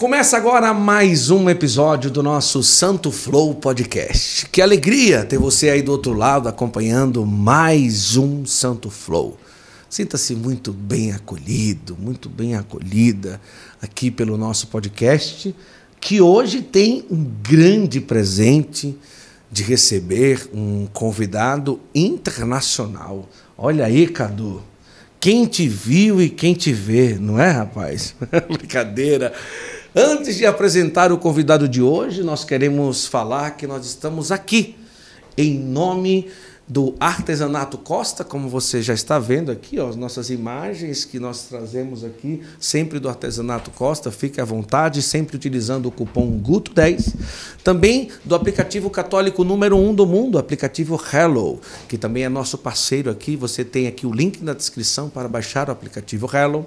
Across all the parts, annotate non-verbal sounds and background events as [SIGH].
Começa agora mais um episódio do nosso Santo Flow Podcast. Que alegria ter você aí do outro lado acompanhando mais um Santo Flow. Sinta-se muito bem acolhido, muito bem acolhida aqui pelo nosso podcast, que hoje tem um grande presente de receber um convidado internacional. Olha aí, Cadu. Quem te viu e quem te vê, não é, rapaz? [LAUGHS] Brincadeira. Antes de apresentar o convidado de hoje, nós queremos falar que nós estamos aqui em nome do Artesanato Costa, como você já está vendo aqui, ó, as nossas imagens que nós trazemos aqui, sempre do Artesanato Costa, fique à vontade, sempre utilizando o cupom GUTO10. Também do aplicativo católico número 1 um do mundo, o aplicativo Hello, que também é nosso parceiro aqui, você tem aqui o link na descrição para baixar o aplicativo Hello.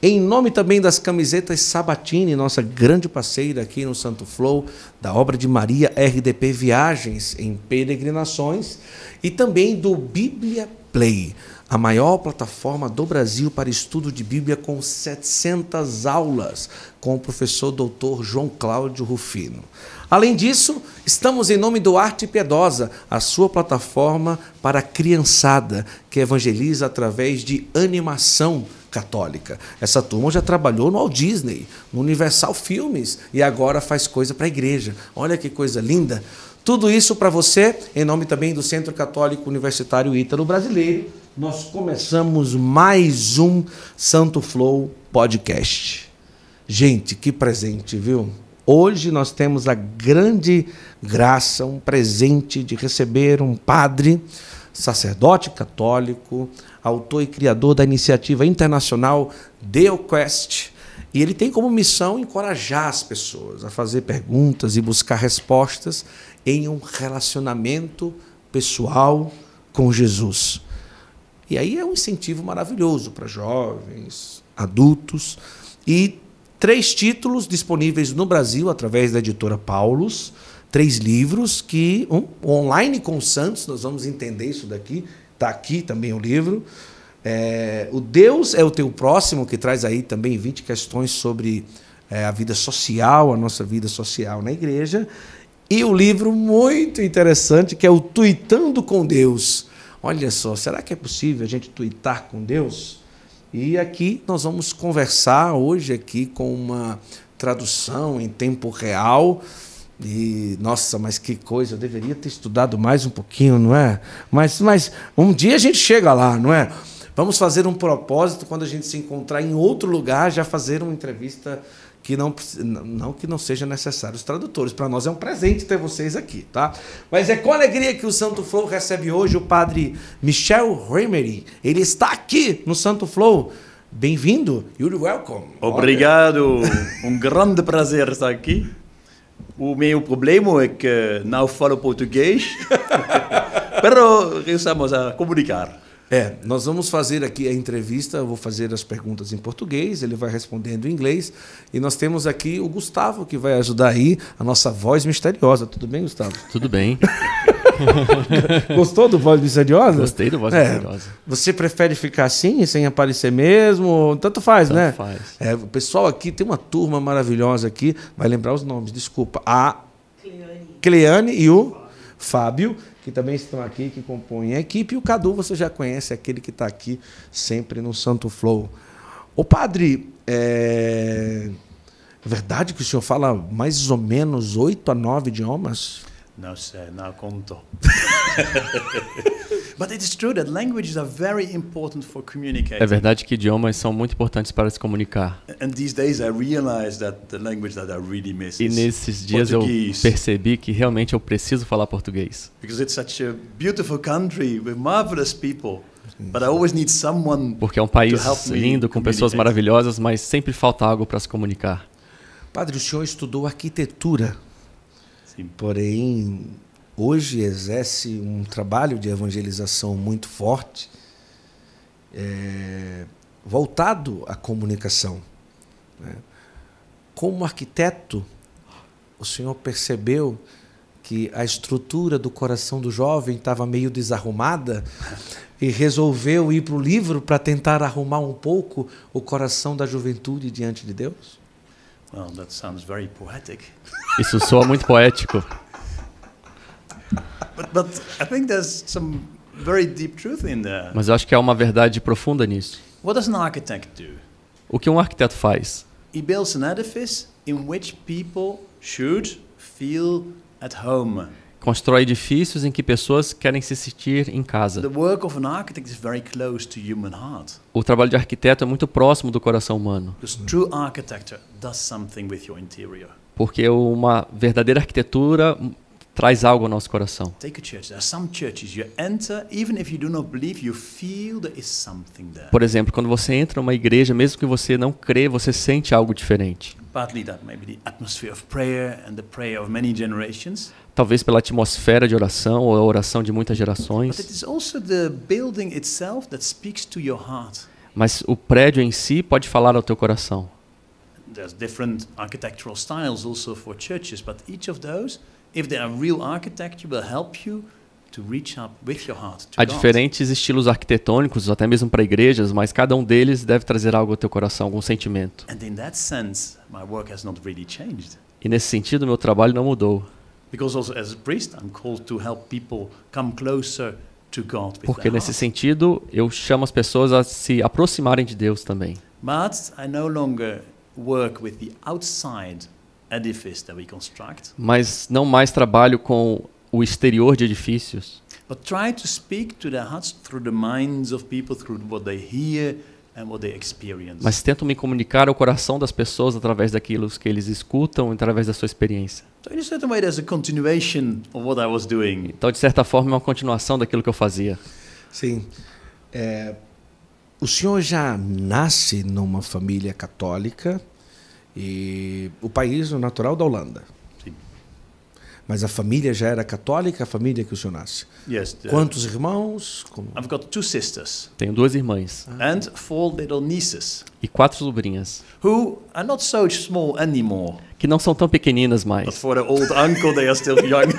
Em nome também das camisetas Sabatini, nossa grande parceira aqui no Santo Flow, da obra de Maria RDP Viagens em Peregrinações, e também do Bíblia Play, a maior plataforma do Brasil para estudo de Bíblia com 700 aulas, com o professor doutor João Cláudio Rufino. Além disso, estamos em nome do Arte Piedosa, a sua plataforma para a criançada, que evangeliza através de animação católica. Essa turma já trabalhou no Walt Disney, no Universal Filmes e agora faz coisa para a igreja. Olha que coisa linda! Tudo isso para você, em nome também do Centro Católico Universitário Ítalo Brasileiro. Nós começamos mais um Santo Flow Podcast. Gente, que presente, viu? Hoje nós temos a grande graça, um presente de receber um padre, sacerdote católico, autor e criador da iniciativa internacional DeoQuest. E ele tem como missão encorajar as pessoas a fazer perguntas e buscar respostas em um relacionamento pessoal com Jesus. E aí é um incentivo maravilhoso para jovens, adultos e três títulos disponíveis no Brasil através da editora Paulus, três livros que um, online com o Santos, nós vamos entender isso daqui, está aqui também o livro. É, o Deus é o teu próximo, que traz aí também 20 questões sobre é, a vida social, a nossa vida social na igreja. E o livro muito interessante, que é o Tuitando com Deus. Olha só, será que é possível a gente tuitar com Deus? E aqui nós vamos conversar hoje aqui com uma tradução em tempo real. E nossa, mas que coisa, eu deveria ter estudado mais um pouquinho, não é? Mas, mas um dia a gente chega lá, não é? Vamos fazer um propósito quando a gente se encontrar em outro lugar, já fazer uma entrevista que não, não que não seja necessário os tradutores. Para nós é um presente ter vocês aqui, tá? Mas é com alegria que o Santo Flow recebe hoje o padre Michel Remery. Ele está aqui no Santo Flow. Bem-vindo. You're welcome. Obrigado. um grande prazer estar aqui. O meu problema é que não falo português, [LAUGHS] mas estamos a comunicar. É, nós vamos fazer aqui a entrevista, eu vou fazer as perguntas em português, ele vai respondendo em inglês. E nós temos aqui o Gustavo, que vai ajudar aí, a nossa voz misteriosa. Tudo bem, Gustavo? Tudo bem. [LAUGHS] Gostou do voz misteriosa? Gostei do voz é, misteriosa. Você prefere ficar assim, sem aparecer mesmo? Tanto faz, Tanto né? faz. É, o pessoal aqui tem uma turma maravilhosa aqui, vai lembrar os nomes, desculpa. A Cleane, Cleane e o... Fábio, que também estão aqui, que compõem a equipe. E o Cadu, você já conhece, aquele que está aqui sempre no Santo Flow. Ô padre, é... é verdade que o senhor fala mais ou menos oito a nove idiomas? Não sei, não contou. [LAUGHS] É verdade que idiomas são muito importantes para se comunicar. E nesses dias eu percebi que realmente eu preciso falar português. Porque é um país lindo, com pessoas maravilhosas, mas sempre falta algo para se comunicar. Padre, o senhor estudou arquitetura, Sim. porém hoje exerce um trabalho de evangelização muito forte, é, voltado à comunicação. Né? Como arquiteto, o senhor percebeu que a estrutura do coração do jovem estava meio desarrumada e resolveu ir para o livro para tentar arrumar um pouco o coração da juventude diante de Deus? Well, that sounds very poetic. Isso soa muito poético but, but I think there's some very deep truth in there. Mas eu acho que há uma verdade profunda nisso. What does an architect do? O que um arquiteto faz? He builds an edifice in which people should feel at home. Constrói edifícios em que pessoas querem se sentir em casa. The work of an is very close to human heart. O trabalho de arquiteto é muito próximo do coração humano. true does with your Porque uma verdadeira arquitetura traz algo ao nosso coração. Por exemplo, quando você entra numa igreja, mesmo que você não crê, você sente algo diferente. Talvez pela atmosfera de oração ou a oração de muitas gerações. Mas o prédio em si pode falar ao teu coração. There's different architectural styles also for churches, but each of those If there are real architect will help you Há diferentes estilos arquitetônicos, até mesmo para igrejas, mas cada um deles deve trazer algo ao teu coração, algum sentimento. Sense, really e nesse sentido, meu trabalho não mudou. Priest, Porque nesse heart. sentido, eu chamo as pessoas a se aproximarem de Deus também. But I no longer work with the outside edifice that we construct. Mas não mais trabalho com o exterior de edifícios. But try to speak to hearts through the minds of people through what they hear and what they experience. Mas tento me comunicar ao coração das pessoas através daquilo que eles escutam, através da sua experiência. So in a certain way there's a continuation of what I was doing. Então de certa forma é uma continuação daquilo que eu fazia. Sim. É, o senhor já nasce numa família católica? E o país é natural da Holanda. Sim. Mas a família já era católica, a família que o senhor nasce. Yes, the... Quantos irmãos? Como... I've got two sisters. Tenho duas irmãs. Ah. And four little nieces. E quatro sobrinhas. Who are not so small anymore. Que não são tão pequeninas mais. But for the old uncle they are still young.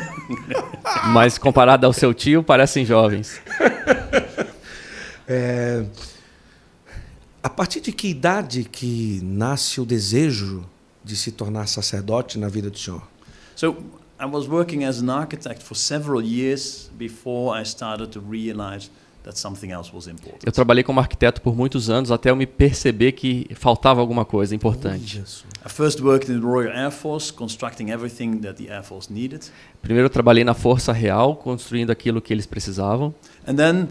[LAUGHS] Mas comparado ao seu tio, parecem jovens. é... A partir de que idade que nasce o desejo de se tornar sacerdote na vida do senhor? So I was working as an architect for several years before I started to realize that something else was important. Eu trabalhei como arquiteto por muitos anos até eu me perceber que faltava alguma coisa importante. I first worked in the Royal Air Force constructing everything that the Air Force needed. Primeiro eu trabalhei na Força Real construindo aquilo que eles precisavam. And then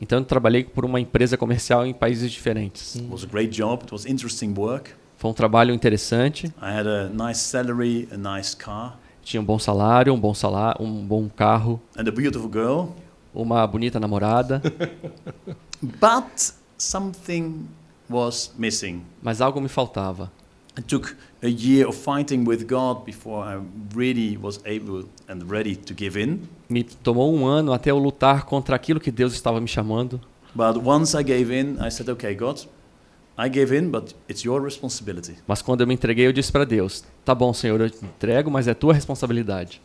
então eu trabalhei por uma empresa comercial em países diferentes. It was a great job, it was interesting work. Foi um trabalho interessante. I had a nice salary, a nice car. Tinha um bom salário, um bom salário, um bom carro. And a beautiful girl. Uma bonita namorada. [LAUGHS] But something was missing. Mas algo me faltava. It took a year of fighting with God before I really was able me tomou um ano até eu lutar contra aquilo que Deus estava me chamando. Mas quando eu me entreguei, eu disse para Deus, tá bom, Senhor, eu te entrego, mas é tua responsabilidade.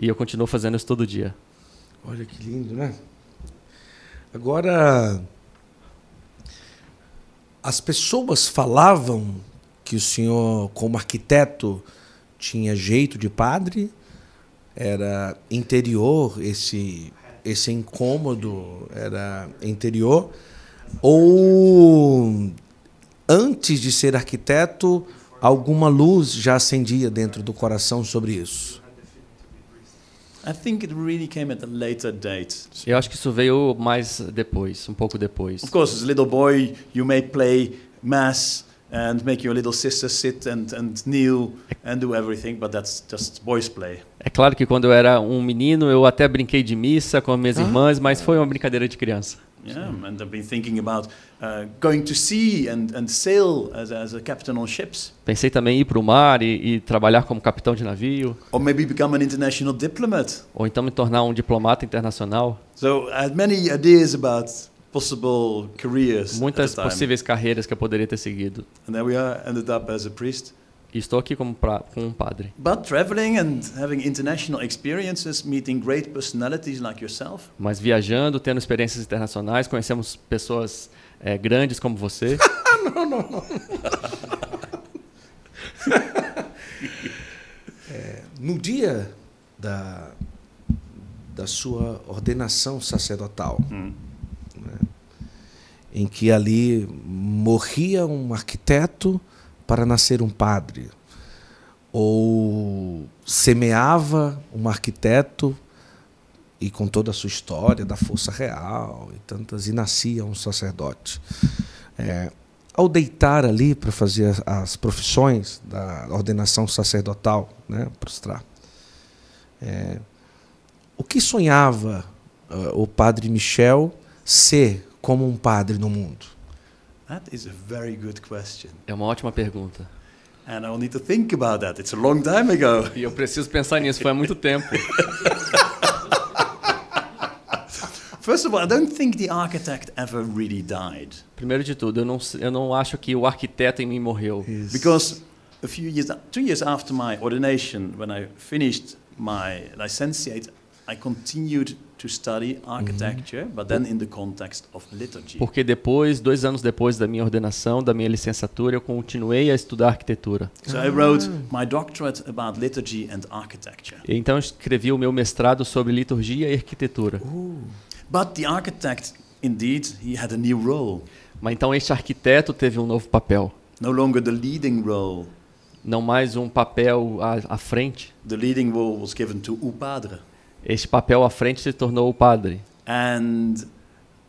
E eu continuo fazendo isso todo dia. Olha que lindo, né? Agora as pessoas falavam que o senhor como arquiteto tinha jeito de padre, era interior esse esse incômodo era interior ou antes de ser arquiteto alguma luz já acendia dentro do coração sobre isso eu acho que isso veio mais depois, um pouco depois. Of course, as little boy, you may play mass and make your little sister sit and, and kneel and do everything, but that's just boys play. É claro que quando eu era um menino, eu até brinquei de missa com minhas ah. irmãs, mas foi uma brincadeira de criança. Yeah, and I've been thinking about uh, going to sea and, and sail as, as a captain on ships. Pensei também ir para o mar e, e, trabalhar como capitão de navio. Or maybe become an international diplomat. Ou então me tornar um diplomata internacional. So I had many ideas about possible careers muitas possíveis carreiras que eu poderia ter seguido. And we are, ended up as a priest. E estou aqui como pra, com um padre. But traveling and having international experiences, meeting great personalities like yourself. Mas viajando, tendo experiências internacionais, conhecemos pessoas é, grandes como você. não, não, não. é, no dia da, da sua ordenação sacerdotal, hum em que ali morria um arquiteto para nascer um padre, ou semeava um arquiteto e com toda a sua história da força real e tantas e nascia um sacerdote. É, ao deitar ali para fazer as, profissões da ordenação sacerdotal, né, prostrar, é, o que sonhava uh, o padre Michel ser como um padre no mundo? É uma ótima pergunta. E eu preciso pensar nisso, foi há muito tempo. Primeiro de tudo, eu não eu não acho que o arquiteto em mim morreu. Yes. Because a few years two years after my ordination when I finished my licentiate, I continued to study architecture, uhum. but then in the context of liturgy. Porque depois, dois anos depois da minha ordenação, da minha licenciatura, eu continuei a estudar arquitetura. So I wrote ah. my doctorate about liturgy and architecture. Então eu escrevi o meu mestrado sobre liturgia e arquitetura. Ooh. Uh. But the architect, indeed, he had a new role. Mas então este arquiteto teve um novo papel. No longer the leading role. Não mais um papel à, à frente. The leading role was given to padre. Esse papel à frente se tornou o padre. And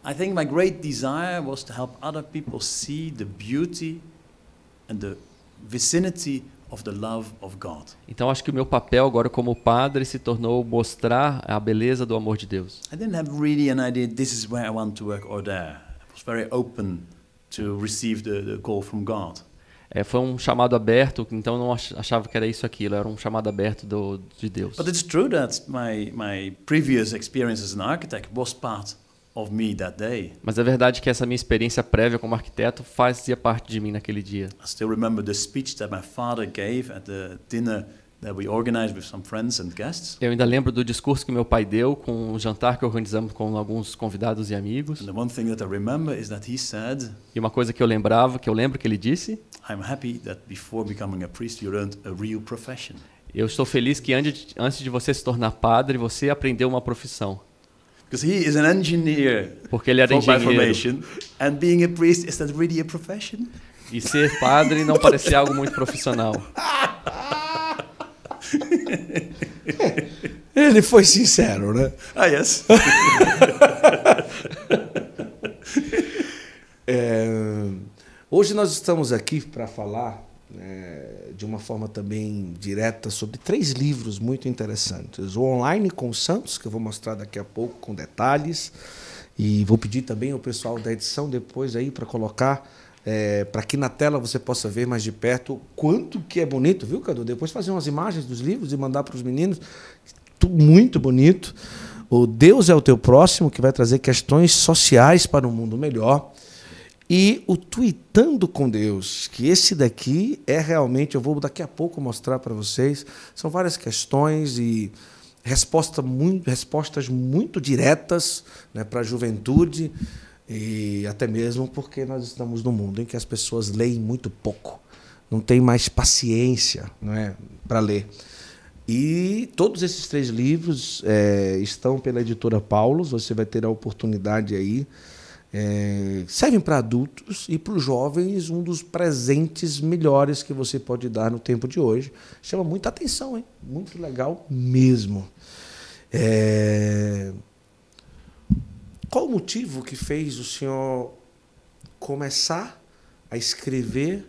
I think my great desire was to help other people see the beauty and the vicinity of the love of God. Então acho que o meu papel agora como padre se tornou mostrar a beleza do amor de Deus. I didn't have really an idea this is where I want to work or there. I was very open to receive the, the call from God. É, foi um chamado aberto, então não achava que era isso aquilo, era um chamado aberto do, de Deus. But it's true that my my previous experience as an architect was part of me that day. Mas é verdade que essa minha experiência prévia como arquiteto fazia parte de mim naquele dia. I still remember the speech that my father gave at the dinner that we organized with some friends and guests. Eu ainda lembro do discurso que meu pai deu com o jantar que organizamos com alguns convidados e amigos. And the one thing that I remember is that he said. E uma coisa que eu lembrava, que eu lembro que ele disse. I'm happy that before becoming a priest you learned a real profession. Eu estou feliz que antes de você se tornar padre, você aprendeu uma profissão. Because he is an engineer. Porque ele era engenheiro. And being a priest is that really a profession? E ser padre não parecia algo muito profissional. [LAUGHS] Ele foi sincero, né? Ah, yes. [LAUGHS] é... Hoje nós estamos aqui para falar é, de uma forma também direta sobre três livros muito interessantes. O Online com Santos, que eu vou mostrar daqui a pouco com detalhes, e vou pedir também ao pessoal da edição depois aí para colocar é, para que na tela você possa ver mais de perto quanto que é bonito, viu, Cadu? Depois fazer umas imagens dos livros e mandar para os meninos. Tudo muito bonito. O Deus é o teu próximo, que vai trazer questões sociais para um mundo melhor. E o Tweetando com Deus, que esse daqui é realmente, eu vou daqui a pouco mostrar para vocês, são várias questões e resposta muito, respostas muito diretas né, para a juventude, e até mesmo porque nós estamos num mundo em que as pessoas leem muito pouco, não tem mais paciência é para ler. E todos esses três livros é, estão pela editora Paulos, você vai ter a oportunidade aí é, servem para adultos e para os jovens um dos presentes melhores que você pode dar no tempo de hoje. Chama muita atenção, hein? Muito legal mesmo. É... Qual o motivo que fez o senhor começar a escrever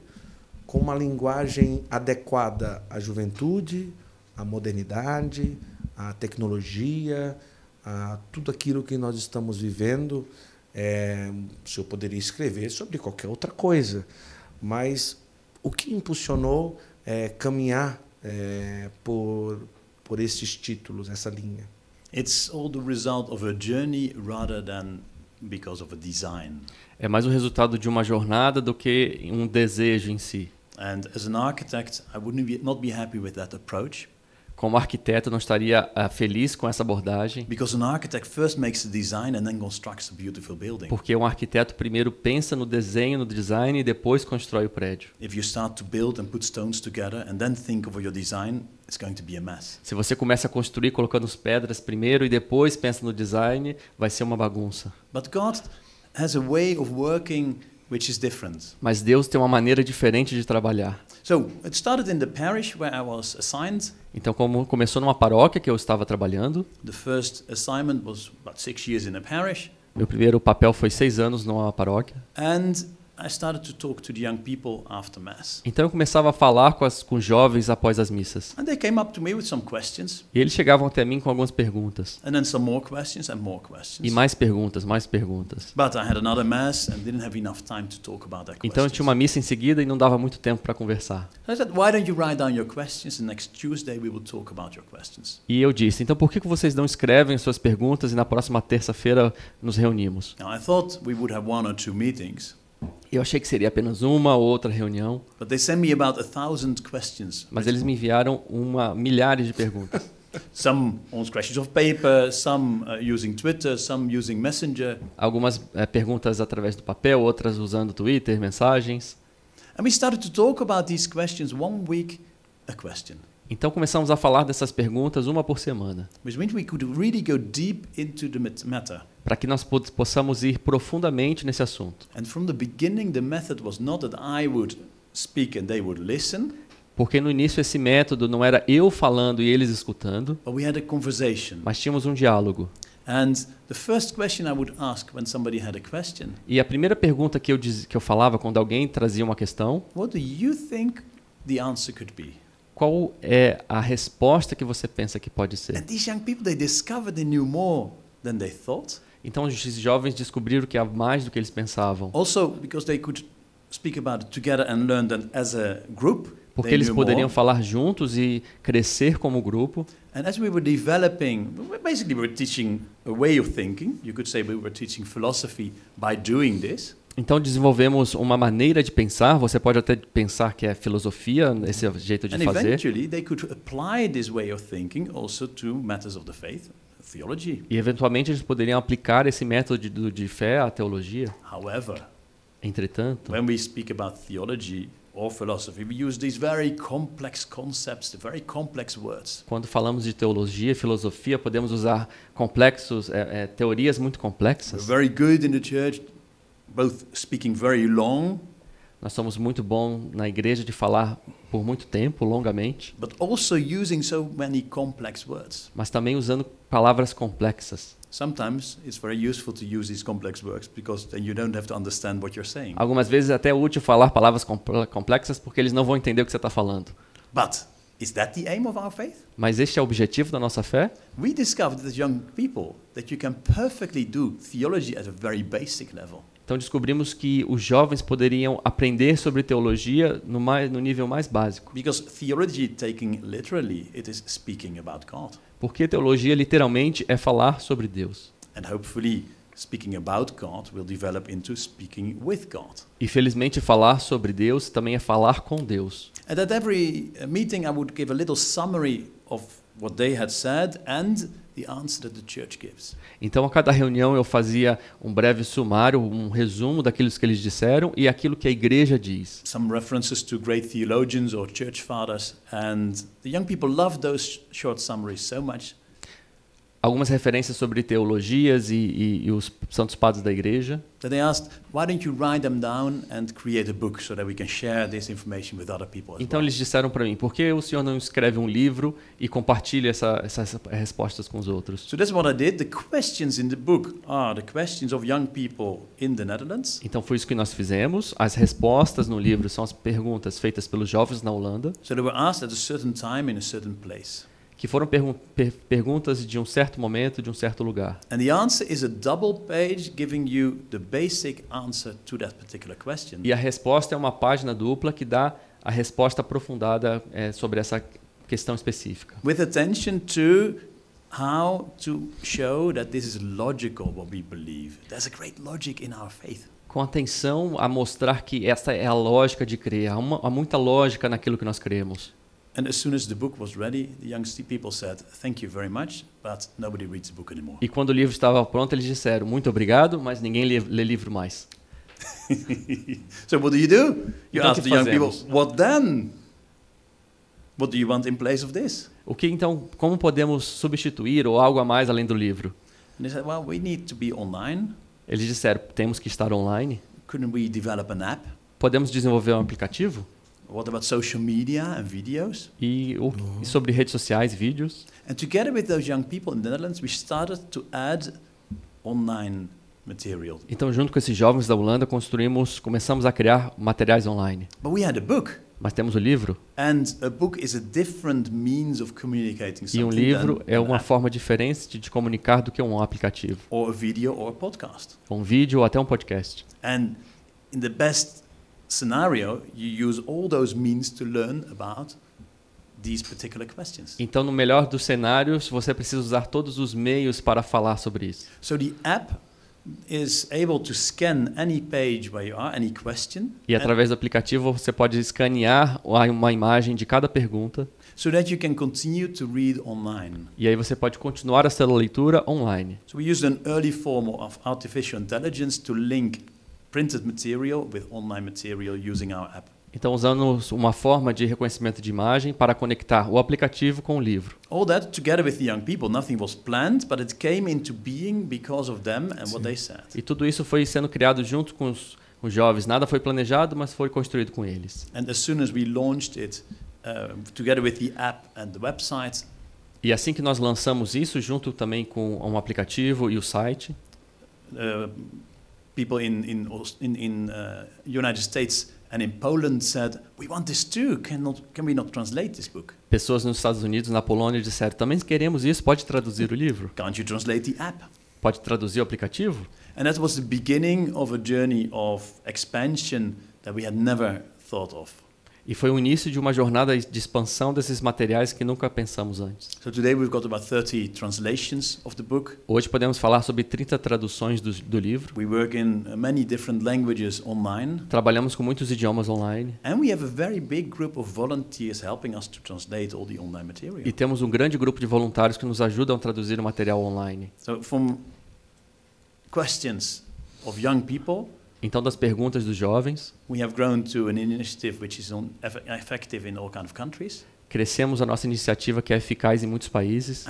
com uma linguagem adequada à juventude, à modernidade, à tecnologia, a tudo aquilo que nós estamos vivendo? É, o senhor poderia escrever sobre qualquer outra coisa, mas o que impulsionou é, caminhar é, por, por esses títulos, essa linha? It's all the result of a journey rather than because of a design. É mais o resultado de uma jornada do que um desejo em si. And as an architect, I would not be happy with that approach como arquiteto não estaria uh, feliz com essa abordagem. Porque um arquiteto primeiro pensa no desenho, no design e depois constrói o prédio. Se você começa a construir colocando as pedras primeiro e depois pensa no design, vai ser uma bagunça. But God has a way of working which is different. Mas Deus tem uma maneira diferente de trabalhar. So, it started in the parish where I was assigned. Então, como começou numa paróquia que eu estava trabalhando. The first assignment was about six years in a parish. Meu primeiro papel foi seis anos numa paróquia. And então eu começava a falar com, as, com jovens após as missas. And they came up to me with some questions. E eles chegavam até mim com algumas perguntas. And then some more questions and more questions. E mais perguntas, mais perguntas. But I had another mass and didn't have enough time to talk about that Então eu tinha uma missa em seguida e não dava muito tempo para conversar. I said, why don't you write down your questions and next Tuesday we will talk about your questions. E eu disse, então por que que vocês não escrevem as suas perguntas e na próxima terça-feira nos reunimos? Now I thought we would have one or two meetings. Eu achei que seria apenas uma ou outra reunião. Mas eles me enviaram uma milhares de perguntas. [LAUGHS] some on scratches of paper, some uh, using Twitter, some using Messenger. Algumas é, perguntas através do papel, outras usando Twitter, mensagens. And we started to talk about these questions one week a question. Então começamos a falar dessas perguntas uma por semana. Which means we could really go deep into the matter para que nós possamos ir profundamente nesse assunto. Porque no início esse método não era eu falando e eles escutando. Mas tínhamos um diálogo. E a primeira pergunta que eu diz, que eu falava quando alguém trazia uma questão. Qual é a resposta que você pensa que pode ser? And these young people they discovered they knew more than they thought. Então os jovens descobriram que há mais do que eles pensavam. Also because they could speak about it together and learn that as a group. Porque eles poderiam falar juntos e crescer como grupo. And as we were developing, basically we were teaching a way of thinking. You could say we were teaching philosophy by doing this. Então desenvolvemos uma maneira de pensar. Você pode até pensar que é filosofia esse é jeito de And fazer. Eventually they could apply this way of thinking also to matters of the faith theology. E eventualmente eles poderiam aplicar esse método de, de fé à teologia. However, entretanto, when we speak about theology or philosophy, we use these very complex concepts, very complex words. Quando falamos de teologia e filosofia, podemos usar complexos é, é, teorias muito complexas. We're very good in the church both speaking very long nós somos muito bom na igreja de falar por muito tempo, longamente. But also using so many complex words. Mas também usando palavras complexas. Sometimes it's very useful to use these complex words because then you don't have to understand what you're saying. Algumas vezes é até é útil falar palavras complexas porque eles não vão entender o que você está falando. But Is that the aim of our faith? Mas este é o objetivo da nossa fé? We discovered as young people that you can perfectly do theology at a very basic level. Então descobrimos que os jovens poderiam aprender sobre teologia no, mais, no nível mais básico. Because theology taken literally, it is speaking about God. Porque teologia literalmente é falar sobre Deus. And hopefully speaking about God will develop into speaking with God. E felizmente falar sobre Deus também é falar com Deus. And at every meeting I would give a little summary of what they had said and então, a cada reunião eu fazia um breve sumário, um resumo daquilo que eles disseram e aquilo que a igreja diz. Some references to great theologians or church fathers, and the young people those short summaries so much algumas referências sobre teologias e, e, e, os santos padres da igreja. So asked, so então well. eles disseram para mim, por que o senhor não escreve um livro e compartilha essa, essas respostas com os outros? So então foi isso que nós fizemos. As respostas no livro são as perguntas feitas pelos jovens na Holanda. So they were asked at a certain time in a certain place que foram pergun per perguntas de um certo momento, de um certo lugar. E a resposta é uma página dupla que dá a resposta aprofundada é, sobre essa questão específica. With attention to how to show that this is logical what we believe. There's a great logic in our faith com atenção a mostrar que essa é a lógica de crer. Há, uma, há muita lógica naquilo que nós cremos. E quando o livro estava pronto, eles disseram muito obrigado, mas ninguém lê, lê livro mais. [LAUGHS] so what do you do? You então, ask the young people, what then? What do you want in place of this? O que então, como podemos substituir ou algo a mais além do livro? And they said, well, we need to be online. Eles disseram, temos que estar online. Couldn't we develop an app? Podemos desenvolver um aplicativo? What about social media and videos? E o, oh. sobre redes sociais, vídeos. And together with those young people in the Netherlands, we started to add online material. Então, junto com esses jovens da Holanda, construímos, começamos a criar materiais online. But we had a book. Mas temos o livro. And a book is a different means of communicating something e um livro é uma forma diferente de comunicar do que um aplicativo. Or a video or a podcast. Um vídeo ou até um podcast. And in the best scenario, you use all those means to learn about these particular questions. Então, no melhor dos cenários, você precisa usar todos os meios para falar sobre isso. So the app is able to scan any page where you are, any question. E através do aplicativo você pode escanear uma imagem de cada pergunta. So that you can continue to read online. E aí você pode continuar a sua leitura online. So we used an early form of artificial intelligence to link printed material with online material using our app. Então usando uma forma de reconhecimento de imagem para conectar o aplicativo com o livro. All that together with the young people, nothing was planned, but it came into being because of them and Sim. what they said. E tudo isso foi sendo criado junto com os, com os jovens. Nada foi planejado, mas foi construído com eles. And as soon as we launched it, uh, together with the app and the website. E assim que nós lançamos isso junto também com um aplicativo e o site. Uh, people in in in, in uh, United States and in Poland said, "We want this too. Cannot, can we not translate this book?" Pessoas nos Estados Unidos, na Polônia disseram, "Também queremos isso. Pode traduzir o livro?" Can't you translate the app? Pode traduzir o aplicativo? And that was the beginning of a journey of expansion that we had never thought of. E foi o início de uma jornada de expansão desses materiais que nunca pensamos antes. So Hoje podemos falar sobre 30 traduções do, do livro. Trabalhamos com muitos idiomas online. E temos um grande grupo de voluntários que nos ajudam a traduzir o material online. So from questions of young people então, das perguntas dos jovens. Crescemos a nossa iniciativa que é eficaz em muitos países.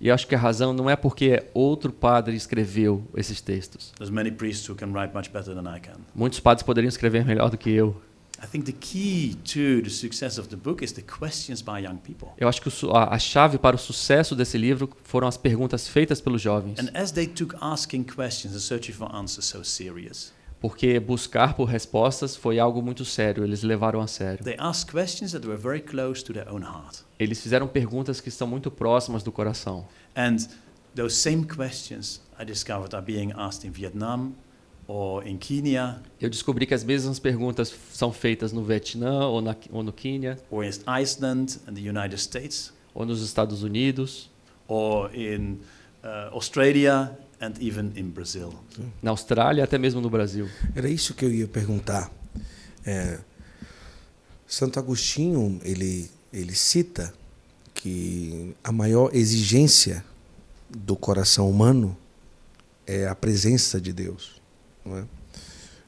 E acho que a razão não é porque outro padre escreveu esses textos. Muitos padres poderiam escrever melhor do que eu. Eu acho que a, chave para o sucesso desse livro foram as perguntas feitas pelos jovens. Porque buscar por respostas foi algo muito sério, eles levaram a sério. Eles fizeram perguntas que estão muito próximas do coração. And those same questions I discovered are being asked in Vietnam, ou em Quênia. Eu descobri que as mesmas perguntas são feitas no Vietnã ou, na, ou no Quênia. Ou em Iceland e the United States. Ou nos Estados Unidos. Ou em uh, eh, Austrália and even in Brazil. Na Austrália até mesmo no Brasil. Era isso que eu ia perguntar. É, Santo Agostinho ele ele cita que a maior exigência do coração humano é a presença de Deus. Não é?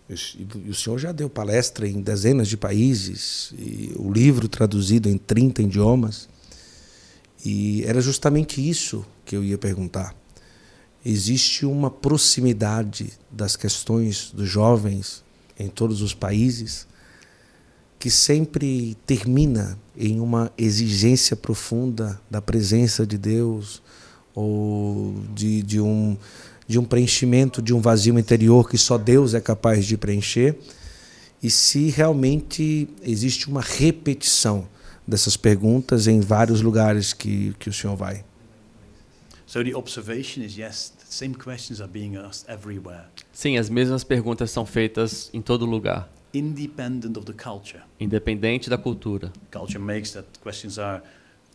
E o senhor já deu palestra em dezenas de países, o livro traduzido em 30 idiomas. E era justamente isso que eu ia perguntar. Existe uma proximidade das questões dos jovens em todos os países que sempre termina em uma exigência profunda da presença de Deus ou de, de um de um preenchimento de um vazio interior que só Deus é capaz de preencher, e se realmente existe uma repetição dessas perguntas em vários lugares que, que o senhor vai. Sim, as mesmas perguntas são feitas em todo lugar. Independent of the culture. Independente da cultura. Culture makes that questions are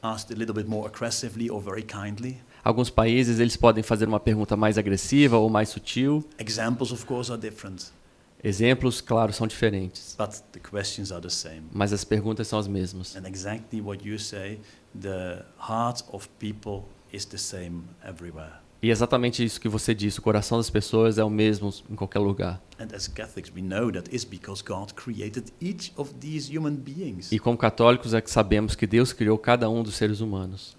asked a little bit more aggressively or very kindly. Alguns países eles podem fazer uma pergunta mais agressiva ou mais sutil. Examples, of course, are different. Exemplos, claro, são diferentes. But the questions are the same. Mas as perguntas são as mesmas. And exactly what you say, the heart of people is the same everywhere. E é exatamente isso que você disse, o coração das pessoas é o mesmo em qualquer lugar. E como católicos é que sabemos que Deus criou cada um dos seres humanos.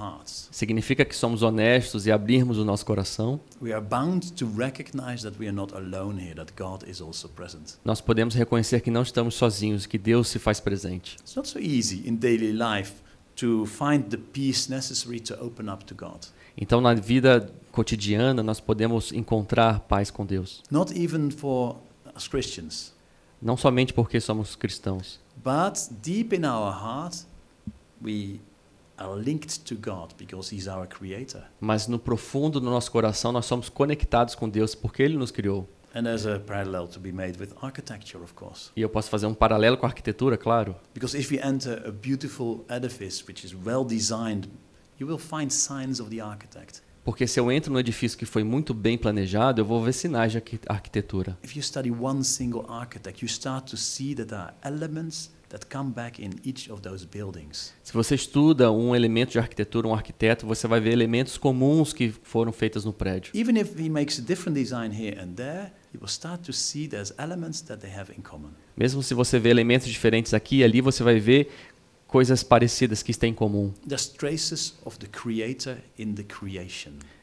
Hearts, significa que somos honestos e abrirmos o nosso coração. Here, Nós podemos reconhecer que não estamos sozinhos, que Deus se faz presente. It's not so easy in daily life to find the peace necessary to open up to God. Então na vida cotidiana nós podemos encontrar paz com Deus. Not even for us Christians. Não somente porque somos cristãos. But deep in our heart we are linked to God because he's our creator. Mas no profundo do nosso coração nós somos conectados com Deus porque ele nos criou. And there's a parallel to be made with architecture, of course. E eu posso fazer um paralelo com a arquitetura, claro. Because if you enter a beautiful edifice which is well designed, you will find signs of the architect. Porque se eu entro no edifício que foi muito bem planejado, eu vou ver sinais de arquitetura. If you study one single architect, you start to see that there are elements that come back in each of those buildings. Se você estuda um elemento de arquitetura, um arquiteto, você vai ver elementos comuns que foram feitos no prédio. Even if he makes a different design here and there, mesmo se você vê elementos diferentes aqui e ali, você vai ver coisas parecidas que têm em comum.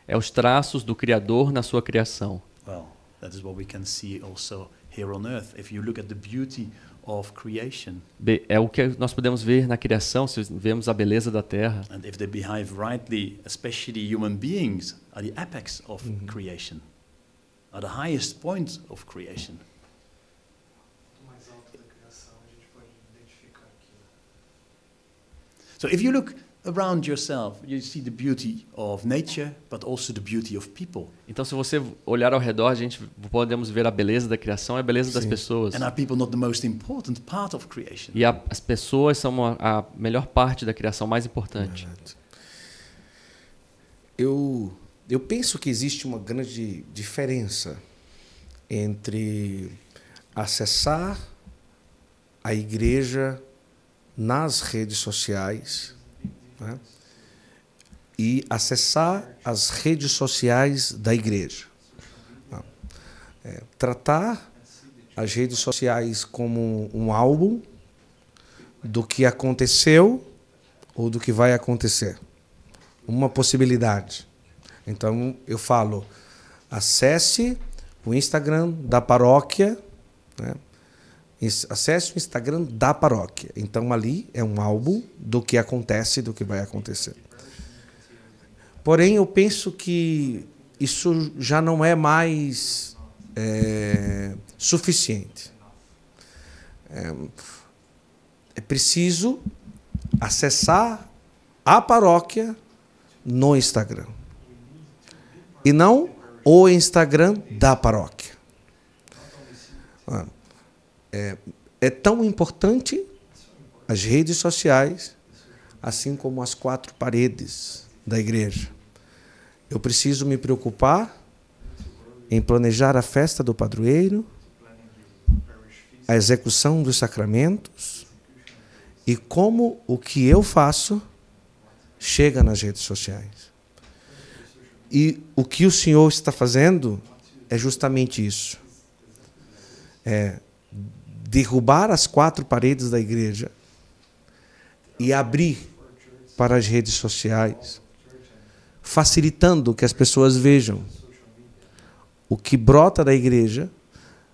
É os traços do criador na sua criação. Well, that is what we can see also here on earth if you look at the beauty of creation. É o que nós podemos ver na criação se vemos a beleza da terra. And if they behave rightly, especially human beings are the apex of uhum. creation are the highest point of creation. So if you look around yourself, you see the beauty of nature, but also the beauty of people. Então se você olhar ao redor, a gente podemos ver a beleza da criação e a beleza Sim. das pessoas. And are people not the most important part of creation? E a, as pessoas são a, a melhor parte da criação, mais importante. Right. Eu eu penso que existe uma grande diferença entre acessar a igreja nas redes sociais né? e acessar as redes sociais da igreja. Né. É, tratar as redes sociais como um álbum do que aconteceu ou do que vai acontecer. Uma possibilidade. Então eu falo, acesse o Instagram da paróquia, né? acesse o Instagram da paróquia. Então ali é um álbum do que acontece, do que vai acontecer. Porém, eu penso que isso já não é mais é, suficiente. É, é preciso acessar a paróquia no Instagram e não o Instagram da paróquia. Ah, é, é tão importante as redes sociais, assim como as quatro paredes da igreja. Eu preciso me preocupar em planejar a festa do padroeiro, a execução dos sacramentos e como o que eu faço chega nas redes sociais. E o que o Senhor está fazendo é justamente isso. É derrubar as quatro paredes da igreja e abrir para as redes sociais, facilitando que as pessoas vejam o que brota da igreja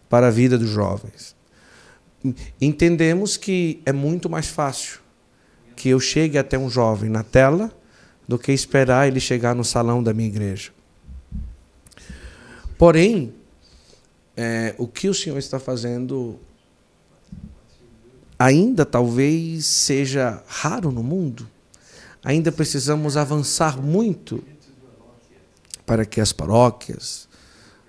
para a vida dos jovens. Entendemos que é muito mais fácil que eu chegue até um jovem na tela do que esperar ele chegar no salão da minha igreja. Porém, é, o que o Senhor está fazendo ainda talvez seja raro no mundo. Ainda precisamos avançar muito para que as paróquias,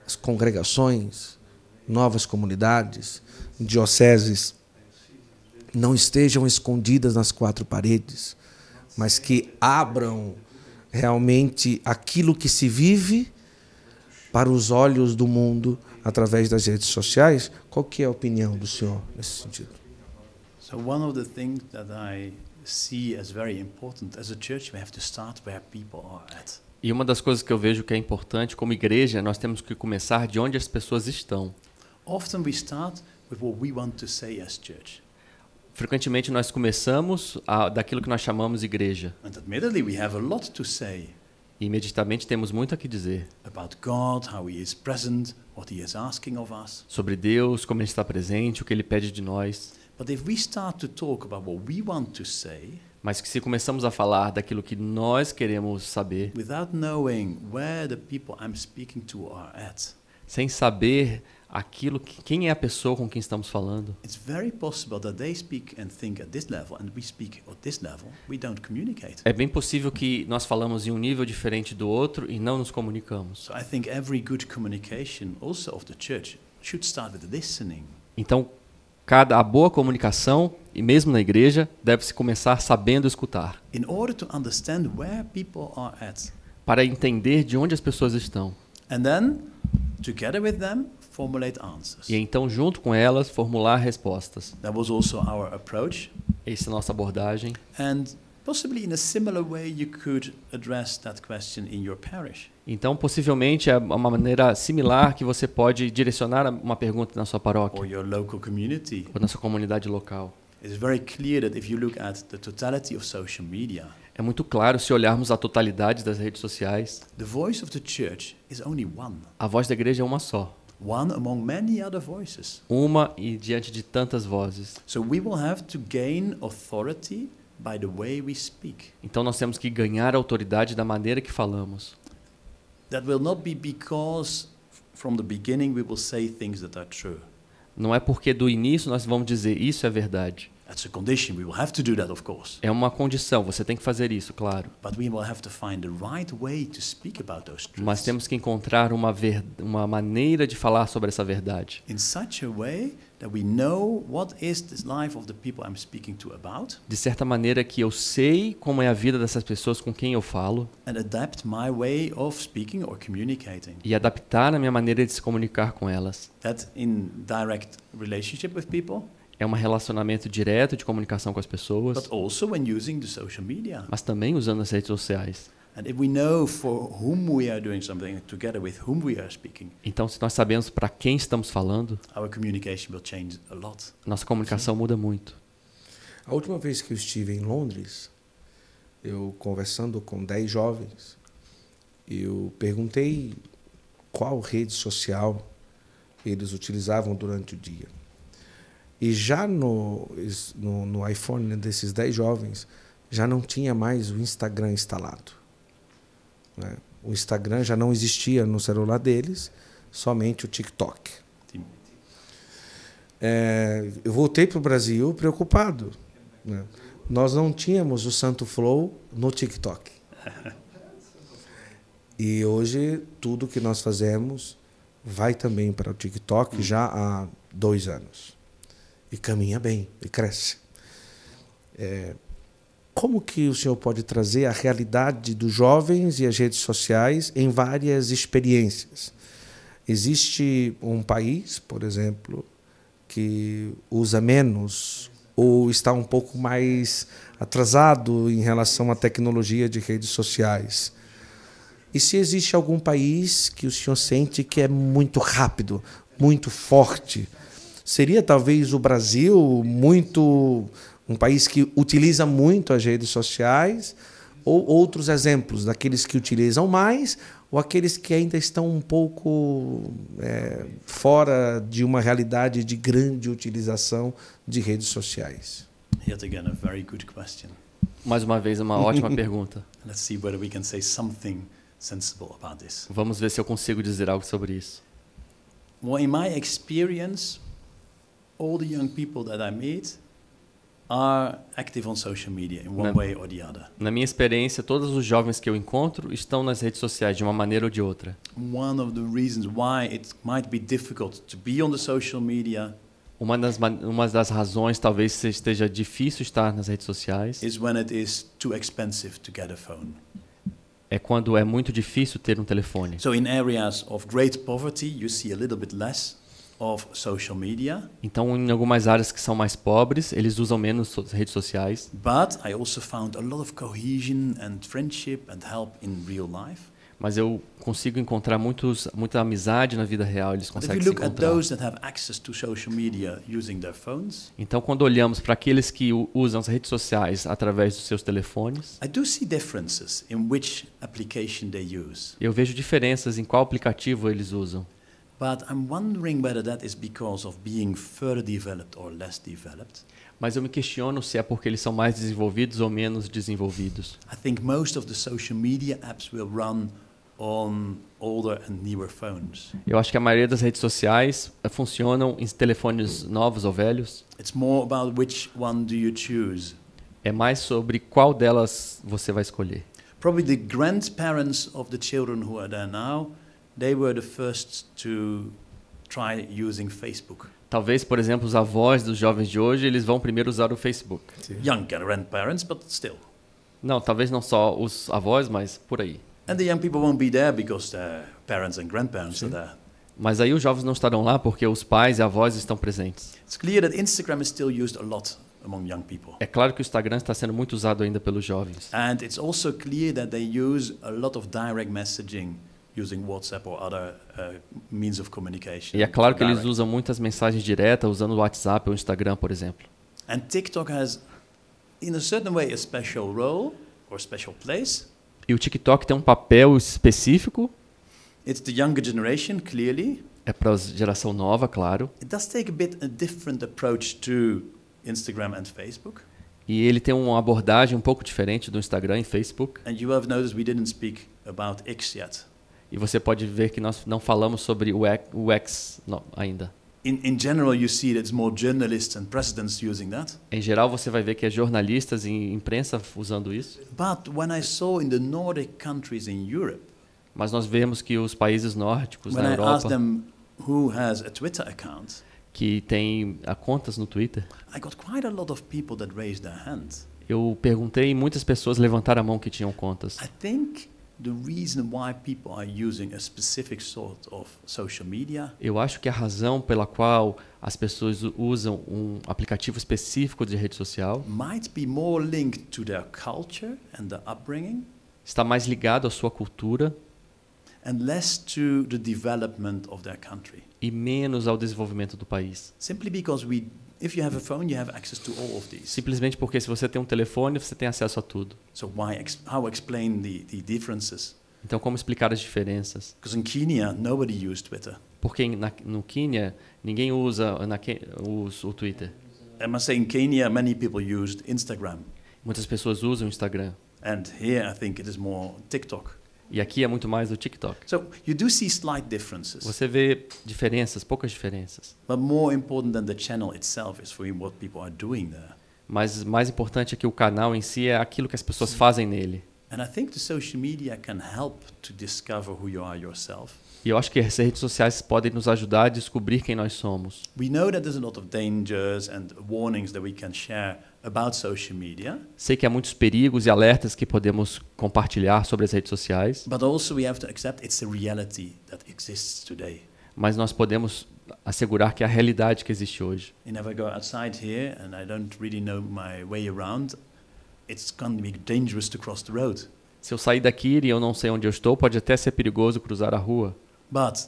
as congregações, novas comunidades, dioceses não estejam escondidas nas quatro paredes, mas que abram realmente aquilo que se vive para os olhos do mundo através das redes sociais. Qual que é a opinião do senhor nesse sentido? So one of the things that I see as very important as a church, we have to start where people are at. E uma das coisas que eu vejo que é importante como igreja, nós temos que começar de onde as pessoas estão. Often we start with what we want to say as church frequentemente nós começamos a, daquilo que nós chamamos igreja. And we have a lot to say. E imediatamente temos muito a que dizer. sobre Deus, como ele está presente, o que ele pede de nós. mas que se começamos a falar daquilo que nós queremos saber, sem saber aquilo que, quem é a pessoa com quem estamos falando. It's very possible that they speak and think at this level and we speak at this level. We don't communicate. É bem possível que nós falamos em um nível diferente do outro e não nos comunicamos. So I think every good communication also of the church should start with listening. Então, cada a boa comunicação e mesmo na igreja deve-se começar sabendo escutar. In order to understand where people are at. Para entender de onde as pessoas estão. And then together with them formulate answers. E então, junto com elas, formular respostas. That was also our approach. Essa é a nossa abordagem. And possibly in a similar way you could address that question in your parish. Então, possivelmente é uma maneira similar que você pode direcionar uma pergunta na sua paróquia. Or your local community. Ou na sua comunidade local. It's very clear that if you look at the totality of social media. É muito claro se olharmos a totalidade das redes sociais. A voz da igreja é uma só. One among many other voices. Uma e diante de tantas vozes. So we will have to gain authority by the way we speak. Então nós temos que ganhar autoridade da maneira que falamos. That will not be because from the beginning we will say things that are true. Não é porque do início nós vamos dizer isso é verdade. That's a condition. We will have to do that, of course. É uma condição, você tem que fazer isso, claro. But we will have to find the right way to speak about those truths. Mas temos que encontrar uma ver... uma maneira de falar sobre essa verdade. In such a way that we know what is the life of the people I'm speaking to about. De certa maneira que eu sei como é a vida dessas pessoas com quem eu falo. And adapt my way of speaking or communicating. E adaptar a minha maneira de se comunicar com elas. em in direct relationship with people é um relacionamento direto de comunicação com as pessoas. Mas também usando as redes sociais. Então, se nós sabemos para quem estamos falando, nossa comunicação Sim. muda muito. A última vez que eu estive em Londres, eu conversando com 10 jovens, eu perguntei qual rede social eles utilizavam durante o dia. E já no, no, no iPhone desses 10 jovens, já não tinha mais o Instagram instalado. Né? O Instagram já não existia no celular deles, somente o TikTok. É, eu voltei para o Brasil preocupado. Né? Nós não tínhamos o Santo Flow no TikTok. E hoje tudo que nós fazemos vai também para o TikTok já há dois anos e caminha bem e cresce. É, como que o senhor pode trazer a realidade dos jovens e as redes sociais em várias experiências? Existe um país, por exemplo, que usa menos ou está um pouco mais atrasado em relação à tecnologia de redes sociais? E se existe algum país que o senhor sente que é muito rápido, muito forte, seria talvez o Brasil muito um país que utiliza muito as redes sociais ou outros exemplos daqueles que utilizam mais ou aqueles que ainda estão um pouco é, fora de uma realidade de grande utilização de redes sociais? Yet again, a very good question. Mais uma vez, uma ótima [LAUGHS] pergunta. Let's see whether we can say something sensible about this. Vamos ver se eu consigo dizer algo sobre isso. Well, in my experience, all the young people that I meet are active on social media in one na, way or the other. Na minha experiência, todos os jovens que eu encontro estão nas redes sociais de uma maneira ou de outra. One of the reasons why it might be difficult to be on the social media uma das, uma das razões talvez seja difícil estar nas redes sociais is when it is too expensive to get a phone. É quando é muito difícil ter um telefone. So in areas of great poverty, you see a little bit less então, em algumas áreas que são mais pobres, eles usam menos redes sociais. Mas eu consigo encontrar muitos, muita amizade na vida real. Eles conseguem se encontrar. então, quando olhamos para aqueles que usam as redes sociais através dos seus telefones, eu vejo diferenças em qual aplicativo eles usam. Mas eu me questiono se é porque eles são mais desenvolvidos ou menos desenvolvidos. I think most of the social media apps will run on older and newer phones. Eu acho que a maioria das redes sociais eh, funcionam em telefones novos ou velhos. It's more about which one do you choose. É mais sobre qual delas você vai escolher. Probably the grandparents of the children who are there now They were the first to try using Facebook. Talvez, por exemplo, os avós dos jovens de hoje, eles vão primeiro usar o Facebook. Sim. Young grandparents, but still. Não, talvez não só os avós, mas por aí. And the young people won't be there because their parents and grandparents Sim. are there. Mas aí os jovens não estarão lá porque os pais e avós estão presentes. It's clear that Instagram is still used a lot among young people. É claro que o Instagram está sendo muito usado ainda pelos jovens. And it's also clear that they use a lot of direct messaging using WhatsApp or other uh, means of communication. E é claro que eles usam muitas mensagens diretas usando o WhatsApp ou o Instagram, por exemplo. And TikTok has in a certain way a special role or special place. E o TikTok tem um papel específico. It's the younger generation, clearly. É para a geração nova, claro. It does take a bit a different approach to Instagram and Facebook. E ele tem uma abordagem um pouco diferente do Instagram e Facebook. And you have noticed we didn't speak about X yet. E você pode ver que nós não falamos sobre o não, ainda. In, in general, you see it's more journalists and presidents using that. Em geral, você vai ver que é jornalistas e imprensa usando isso. But when I saw in the Nordic countries in Europe, mas nós vemos que os países nórdicos na Europa, asked them who has a Twitter account, que tem a ah, contas no Twitter. I got quite a lot of people that raised their hands. Eu perguntei e muitas pessoas levantaram a mão que tinham contas. I think eu acho que a razão pela qual as pessoas usam um aplicativo específico de rede social might be more linked to their culture and their upbringing está mais ligado à sua cultura and less to the development of their country e menos ao desenvolvimento do país. Simply because we If you have a phone, you have access to all of these. Simplesmente porque se você tem um telefone, você tem acesso a tudo. So why how explain the, the differences? Então como explicar as diferenças? Because in Kenya nobody used Twitter. Porque na, no Quênia ninguém usa na, o Twitter. I must say in Kenya many people used Instagram. Muitas pessoas usam o Instagram. And here I think it is more TikTok. E aqui é muito mais o TikTok. So you do see slight differences. Você vê diferenças, poucas diferenças. But more important than the channel itself is for what people are doing there. Mas mais importante é que o canal em si é aquilo que as pessoas fazem nele. And I think the social media can help to discover who you are yourself. E eu acho que as redes sociais podem nos ajudar a descobrir quem nós somos. We know that there's a lot of dangers and warnings that we can share about social media. Sei que há muitos perigos e alertas que podemos compartilhar sobre as redes sociais. But also we have to accept it's the reality that exists today. Mas nós podemos assegurar que é a realidade que existe hoje. And if I go outside here and I don't really know my way around, it's going to be dangerous to cross the road. Se eu sair daqui e eu não sei onde eu estou, pode até ser perigoso cruzar a rua. But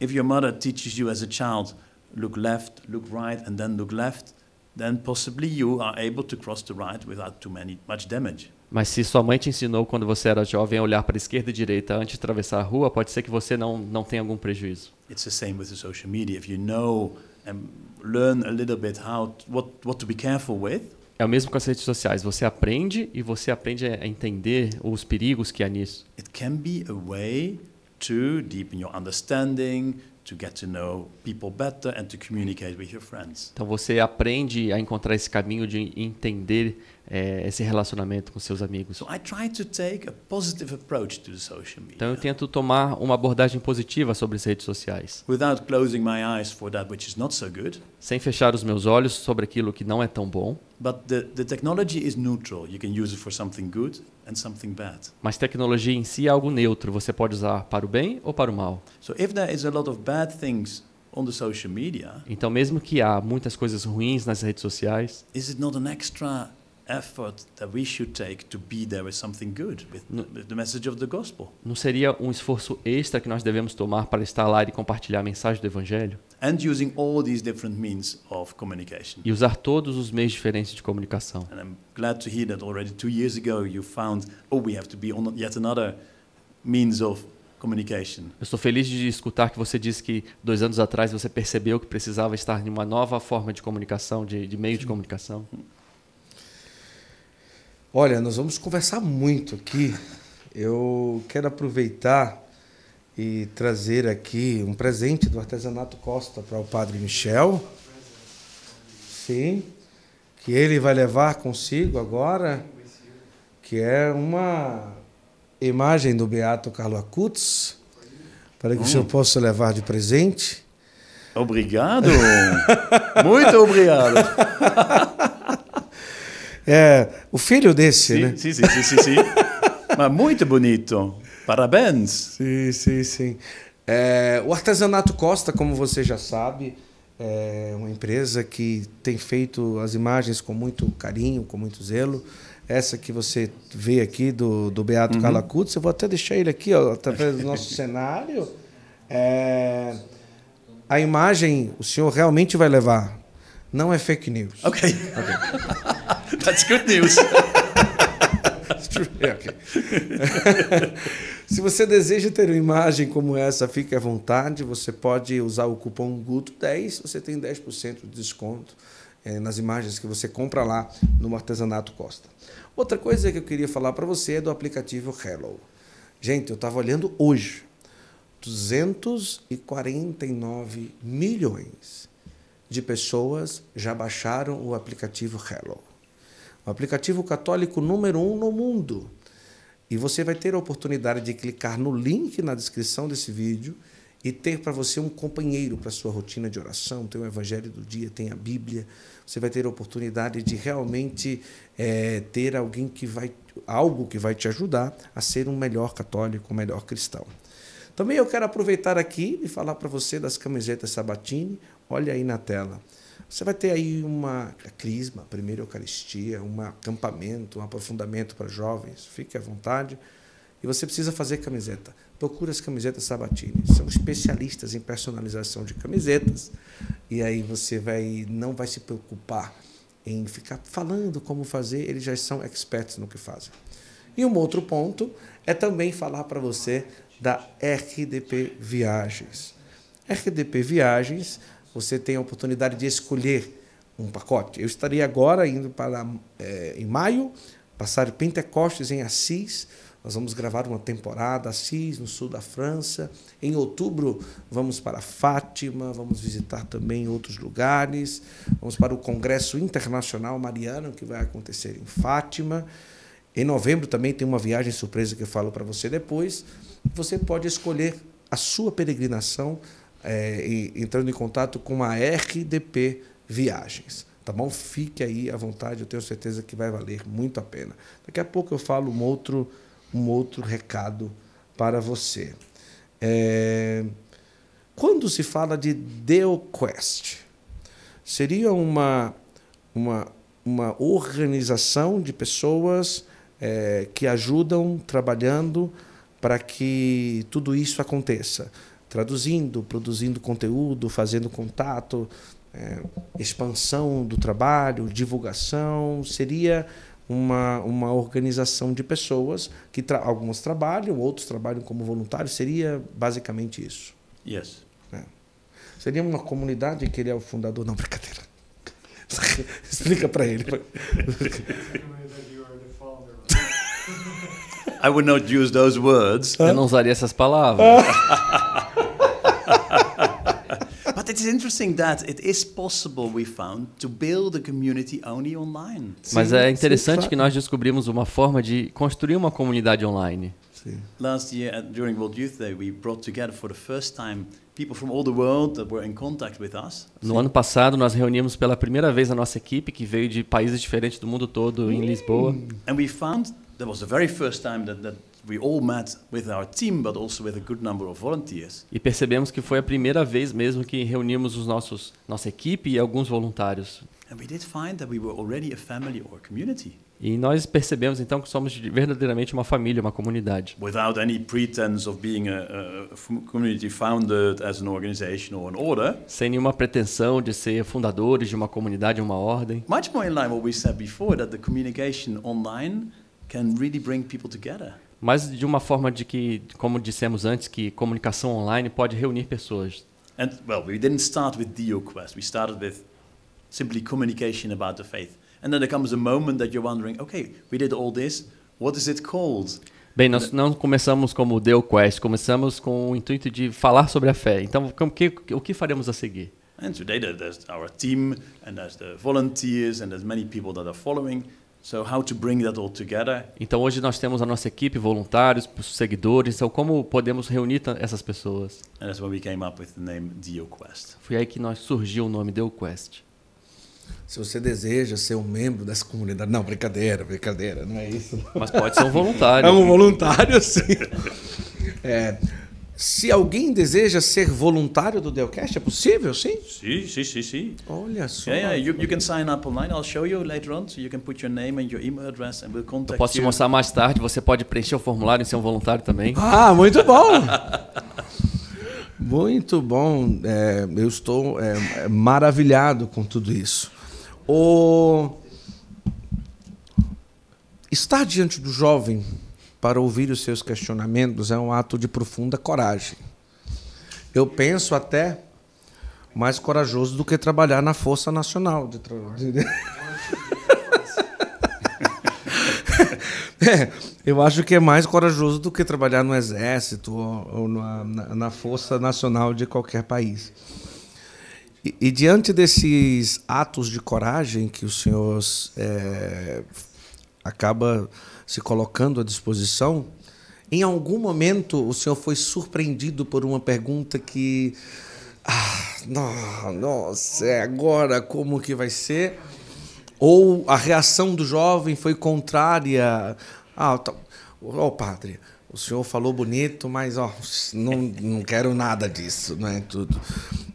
if your mother teaches you as a child, look left, look right, and then look left, then possibly you are able to cross the right without too many, much damage. Mas se sua mãe te ensinou quando você era jovem a olhar para a esquerda e direita antes de atravessar a rua, pode ser que você não não tenha algum prejuízo. It's the same with the social media. If you know and learn a little bit how what what to be careful with. É o mesmo com as redes sociais. Você aprende e você aprende a entender os perigos que há nisso. It can be a way to deepen your understanding, to get to know people better and to communicate with your friends. Então você aprende a encontrar esse caminho de entender é, esse relacionamento com seus amigos. Então eu tento tomar uma abordagem positiva sobre as redes sociais. Sem fechar os meus olhos sobre aquilo que não é tão bom. Mas tecnologia em si é algo neutro. Você pode usar para o bem ou para o mal. So if there is a lot of bad things então mesmo que há muitas coisas ruins nas redes sociais. Is it not an extra effort that we should take to be there with something good, with, the message of the gospel. Não seria um esforço extra que nós devemos tomar para estar lá e compartilhar a mensagem do evangelho? And using all these different means of communication. E usar todos os meios diferentes de comunicação. And I'm glad to hear that already two years ago you found oh we have to be on yet another means of communication. Eu estou feliz de escutar que você disse que dois anos atrás você percebeu que precisava estar em uma nova forma de comunicação, de, de meio de comunicação. Hum. Olha, nós vamos conversar muito aqui. Eu quero aproveitar e trazer aqui um presente do artesanato Costa para o Padre Michel. Sim, que ele vai levar consigo agora, que é uma imagem do Beato Carlo Acutis, para que hum. o senhor hum. possa levar de presente. Obrigado! Muito obrigado! [LAUGHS] É, o filho desse, sim, né? Sim, sim, sim, sim. sim. [LAUGHS] Mas muito bonito. Parabéns. Sim, sim, sim. É, o Artesanato Costa, como você já sabe, é uma empresa que tem feito as imagens com muito carinho, com muito zelo. Essa que você vê aqui do, do Beato uhum. eu vou até deixar ele aqui, ó, através do nosso [LAUGHS] cenário. É, a imagem o senhor realmente vai levar. Não é fake news. Ok. okay. [LAUGHS] That's good news. [LAUGHS] Se você deseja ter uma imagem como essa, fique à vontade. Você pode usar o cupom GUTO10, você tem 10% de desconto eh, nas imagens que você compra lá no Artesanato Costa. Outra coisa que eu queria falar para você é do aplicativo Hello. Gente, eu estava olhando hoje. 249 milhões de pessoas já baixaram o aplicativo Hello. O aplicativo católico número um no mundo. E você vai ter a oportunidade de clicar no link na descrição desse vídeo e ter para você um companheiro para sua rotina de oração. Tem o Evangelho do Dia, tem a Bíblia. Você vai ter a oportunidade de realmente é, ter alguém que vai, algo que vai te ajudar a ser um melhor católico, um melhor cristão. Também eu quero aproveitar aqui e falar para você das camisetas Sabatini. Olha aí na tela. Você vai ter aí uma crisma, primeira Eucaristia, um acampamento, um aprofundamento para jovens, fique à vontade. E você precisa fazer camiseta. Procure as camisetas Sabatini. São especialistas em personalização de camisetas. E aí você vai não vai se preocupar em ficar falando como fazer, eles já são expertos no que fazem. E um outro ponto é também falar para você da RDP Viagens. RDP Viagens você tem a oportunidade de escolher um pacote. Eu estarei agora indo para é, em maio, passar Pentecostes em Assis. Nós vamos gravar uma temporada Assis no sul da França. Em outubro vamos para Fátima, vamos visitar também outros lugares. Vamos para o Congresso Internacional Mariano que vai acontecer em Fátima. Em novembro também tem uma viagem surpresa que eu falo para você depois. Você pode escolher a sua peregrinação é, entrando em contato com a RDP Viagens. Tá bom? Fique aí à vontade, eu tenho certeza que vai valer muito a pena. Daqui a pouco eu falo um outro, um outro recado para você. É... Quando se fala de DeoQuest, seria uma, uma, uma organização de pessoas é, que ajudam trabalhando para que tudo isso aconteça traduzindo, produzindo conteúdo, fazendo contato, é, expansão do trabalho, divulgação. Seria uma, uma organização de pessoas que tra algumas trabalham, outros trabalham como voluntários. Seria basicamente isso. Yes. É. Seria uma comunidade que ele é o fundador. Não, brincadeira. [LAUGHS] Explica para ele. I would not use those words. Eu não usaria essas palavras. [LAUGHS] [LAUGHS] but interesting that it is possible we found to build a community only online. Mas é interessante que nós descobrimos uma forma de construir uma comunidade online. Last year during World Youth Day we brought together for the first time people from all the world that were in contact with us. No ano passado nós reunimos pela primeira vez a nossa equipe que veio de países diferentes do mundo todo em Lisboa. And we found that was the very first time that, that e percebemos que foi a primeira vez mesmo que reunimos os nossos nossa equipe e alguns voluntários. E nós percebemos então que somos verdadeiramente uma família, uma comunidade. Without any pretense of being a, a community founded as an organization or an order. Sem nenhuma pretensão de ser fundadores de uma comunidade, ou uma ordem. Much more in line with what we said before that the communication online can really bring people together mas de uma forma de que, como dissemos antes, que comunicação online pode reunir pessoas. And well, we didn't start with DioQuest. We started with simply communication about the faith. And then there comes a moment that you're wondering, okay, we did all this. What is it called? Bem, nós não começamos como DioQuest. Começamos com o intuito de falar sobre a fé. Então, o que, o que faremos a seguir? And today there's our team and there's the volunteers and there's many people that are following. Então hoje nós temos a nossa equipe, voluntários, seguidores. Então como podemos reunir essas pessoas? And that's we came up with the name DeoQuest. Foi aí que nós surgiu o nome DeoQuest. Se você deseja ser um membro dessa comunidade, não, brincadeira, brincadeira, não é isso. Mas pode ser um voluntário. é um voluntário, sim. É, se alguém deseja ser voluntário do Delcast, é possível, sim? Sim, sim, sim, sim. Olha só. Yeah, yeah. You, you can sign up online. I'll show you later on. So you can put your name and your email address and we'll contact Eu posso you. te mostrar mais tarde. Você pode preencher o formulário e ser um voluntário também. Ah, muito bom. [LAUGHS] muito bom. É, eu estou é, é maravilhado com tudo isso. O estar diante do jovem para ouvir os seus questionamentos é um ato de profunda coragem. Eu penso até mais corajoso do que trabalhar na Força Nacional. De tra... [LAUGHS] é, eu acho que é mais corajoso do que trabalhar no Exército ou, na, na Força Nacional de qualquer país. E, e, diante desses atos de coragem que o senhor é, acaba se colocando à disposição, em algum momento o senhor foi surpreendido por uma pergunta que. Ah, não, nossa, é agora como que vai ser? Ou a reação do jovem foi contrária? Ah, tá, oh padre, o senhor falou bonito, mas ó, não, não quero nada disso, não é tudo.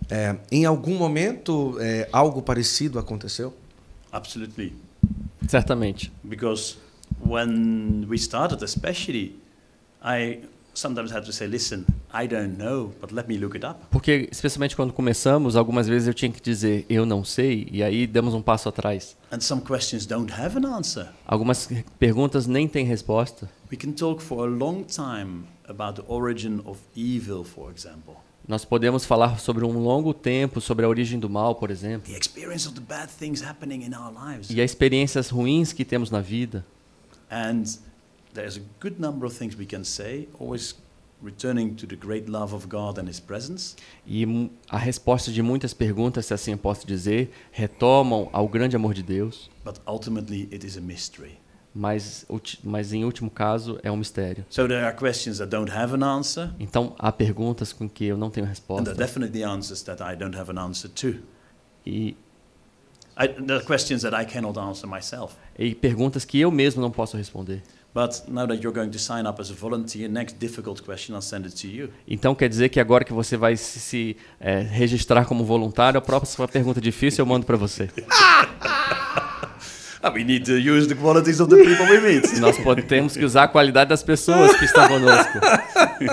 É, em algum momento é, algo parecido aconteceu? Absolutely. Certamente. Because when we started, especially, I sometimes had to say, listen, I don't know, but let me look it up. Porque especialmente quando começamos, algumas vezes eu tinha que dizer eu não sei e aí demos um passo atrás. And some questions don't have an answer. Algumas perguntas nem têm resposta. We can talk for a long time about the origin of evil, for example. Nós podemos falar sobre um longo tempo sobre a origem do mal, por exemplo. E as experiências ruins que temos na vida. And there's a good number of things we can say, always returning to the great love of God and his presence. E a resposta de muitas perguntas, se assim eu posso dizer, retomam ao grande amor de Deus. But ultimately it is a mystery. Mas, mas em último caso é um mistério. So there are questions that don't have an answer. Então há perguntas com que eu não tenho resposta. And there are definitely answers that I don't have an answer to. E I, the questions that I cannot answer myself. E perguntas que eu mesmo não posso responder. Então quer dizer que agora que você vai se, se é, registrar como voluntário, a próxima pergunta difícil eu mando para você. [LAUGHS] Ah, we need to use the qualities of the people we meet. [LAUGHS] Nós temos que usar a qualidade das pessoas que estão conosco.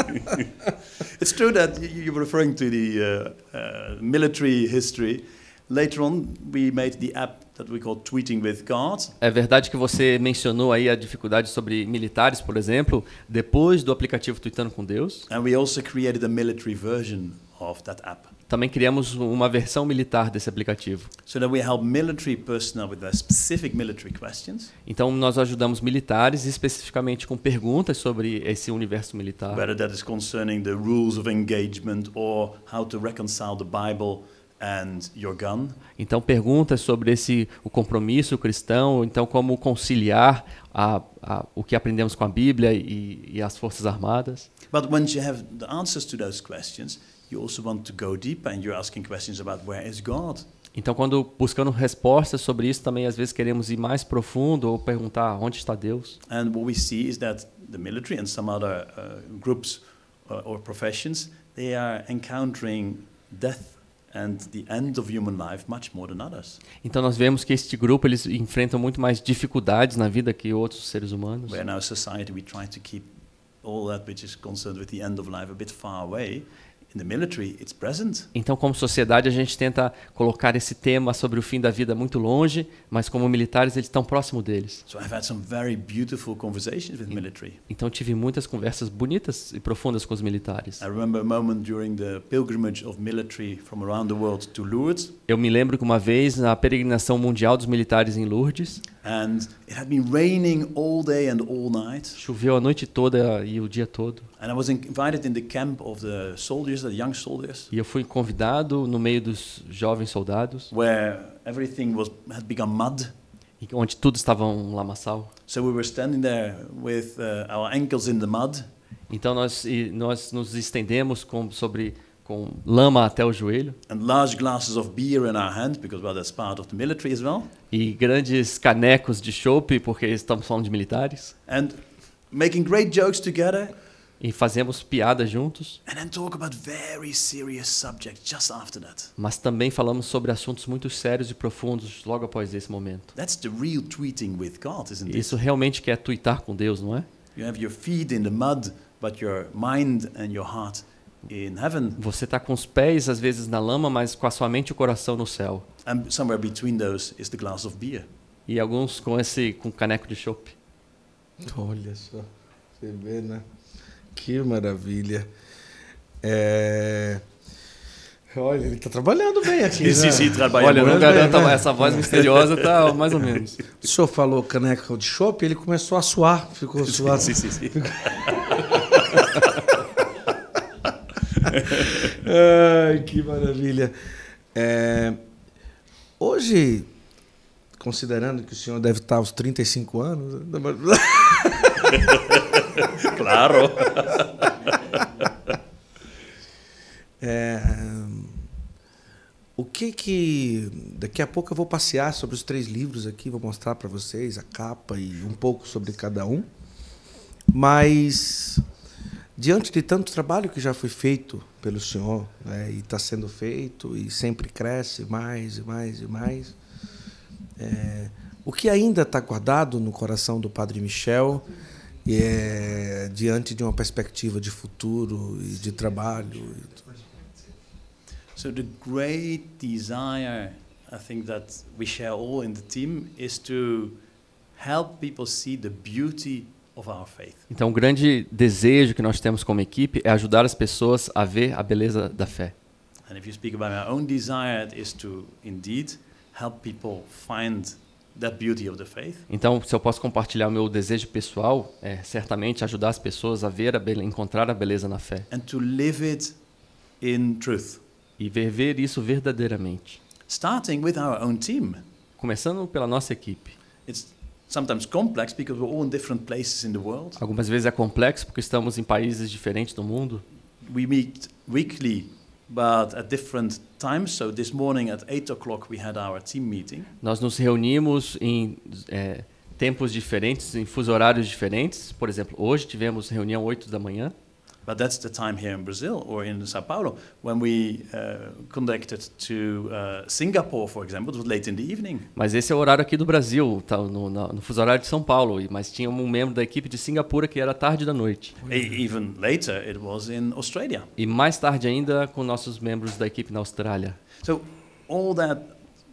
[LAUGHS] It's true that you're referring to the uh, uh, military history. Later on, we made the app that we call Tweeting with God. É verdade que você mencionou aí a dificuldade sobre militares, por exemplo, depois do aplicativo Tweetando com Deus. And we also created a military version of that app. Também criamos uma versão militar desse aplicativo. So that we help military personnel with their specific military questions. Então nós ajudamos militares especificamente com perguntas sobre esse universo militar. Whether that is concerning the rules of engagement or how to reconcile the Bible então perguntas sobre esse o compromisso cristão, então como conciliar a, a, o que aprendemos com a Bíblia e, e as forças armadas. But once you have the answers to those questions, you also want to go deeper and you're asking questions about where is God. Então, quando buscando respostas sobre isso, também às vezes queremos ir mais profundo ou perguntar onde está Deus. And what we see is that the military and some other uh, groups uh, or professions they are encountering death então nós vemos que este grupo eles enfrentam muito mais dificuldades na vida que outros seres humanos. Where in our society we try to keep all that which is concerned with the end of life a bit far away. Então, como sociedade, a gente tenta colocar esse tema sobre o fim da vida muito longe, mas como militares, eles estão próximo deles. Então, tive muitas conversas bonitas e profundas com os militares. Eu me lembro que uma vez na peregrinação mundial dos militares em Lourdes. And it had been raining all day and all night. Choveu a noite toda e o dia todo. And I was invited in the camp of the soldiers, the young soldiers. E eu fui convidado no meio dos jovens soldados. Where everything was had become mud. E onde tudo estava um lamaçal. So we were standing there with uh, our ankles in the mud. Então nós nós nos estendemos com, sobre com lama até o joelho. Hand, well. E grandes canecos de chope porque estamos falando de militares. And making great jokes together. E fazemos piadas juntos. And then talk about very serious subject just after that. Mas também falamos sobre assuntos muito sérios e profundos logo após esse momento. That's the real tweeting with God, isn't it? Isso realmente quer é tweetar com Deus, não é? You have your feet in the mud, but your mind and your heart in heaven. Você está com os pés às vezes na lama, mas com a sua mente e o coração no céu. And somewhere between those is the glass of beer. E alguns com esse com caneco de chopp. Olha só, você vê, né? Que maravilha. É... Olha, ele está trabalhando bem aqui. né? sim, trabalhando Olha, não garanto, né? essa voz misteriosa tá mais ou menos. O senhor falou caneco de chopp, ele começou a suar, ficou [LAUGHS] suado. Sim, sim, sim. [LAUGHS] Ai, que maravilha. É, hoje, considerando que o senhor deve estar aos 35 anos. [LAUGHS] claro! É, o que que. Daqui a pouco eu vou passear sobre os três livros aqui, vou mostrar para vocês a capa e um pouco sobre cada um. Mas diante de tanto trabalho que já foi feito pelo senhor né, e está sendo feito e sempre cresce mais e mais e mais, é, o que ainda está guardado no coração do Padre Michel e é, diante de uma perspectiva de futuro e de trabalho. So the great desire I think that we share all in the team is to help people see the beauty então, o grande desejo que nós temos como equipe é ajudar as pessoas a ver a beleza da fé. And if you speak about our own desire, is to indeed help people find that beauty of the faith. Então, se eu posso compartilhar o meu desejo pessoal, é certamente ajudar as pessoas a ver a beleza, encontrar a beleza na fé. And to live it in truth. E viver isso verdadeiramente. Starting with our own team. Começando pela nossa equipe. It's Sometimes complex because we're all in different places in the world. Algumas vezes é complexo porque estamos em países diferentes do mundo. We meet weekly but at different times. So this morning at 8 o'clock we had our team meeting. Nós nos reunimos em é, tempos diferentes, em fuso horários diferentes. Por exemplo, hoje tivemos reunião 8 da manhã. But that's the time here in Brazil or in Sao Paulo when we uh, conducted to uh, Singapore, for example, it was late in the evening. Mas esse é o horário aqui do Brasil, tá no, no, no fuso horário de São Paulo. Mas tinha um membro da equipe de Singapura que era tarde da noite. Even later, it was in Australia. E mais tarde ainda com nossos membros da equipe na Austrália. So all that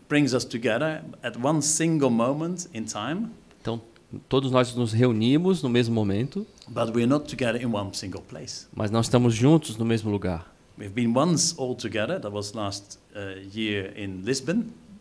brings us together at one single moment in time. Todos nós nos reunimos no mesmo momento. Mas não estamos juntos no mesmo lugar.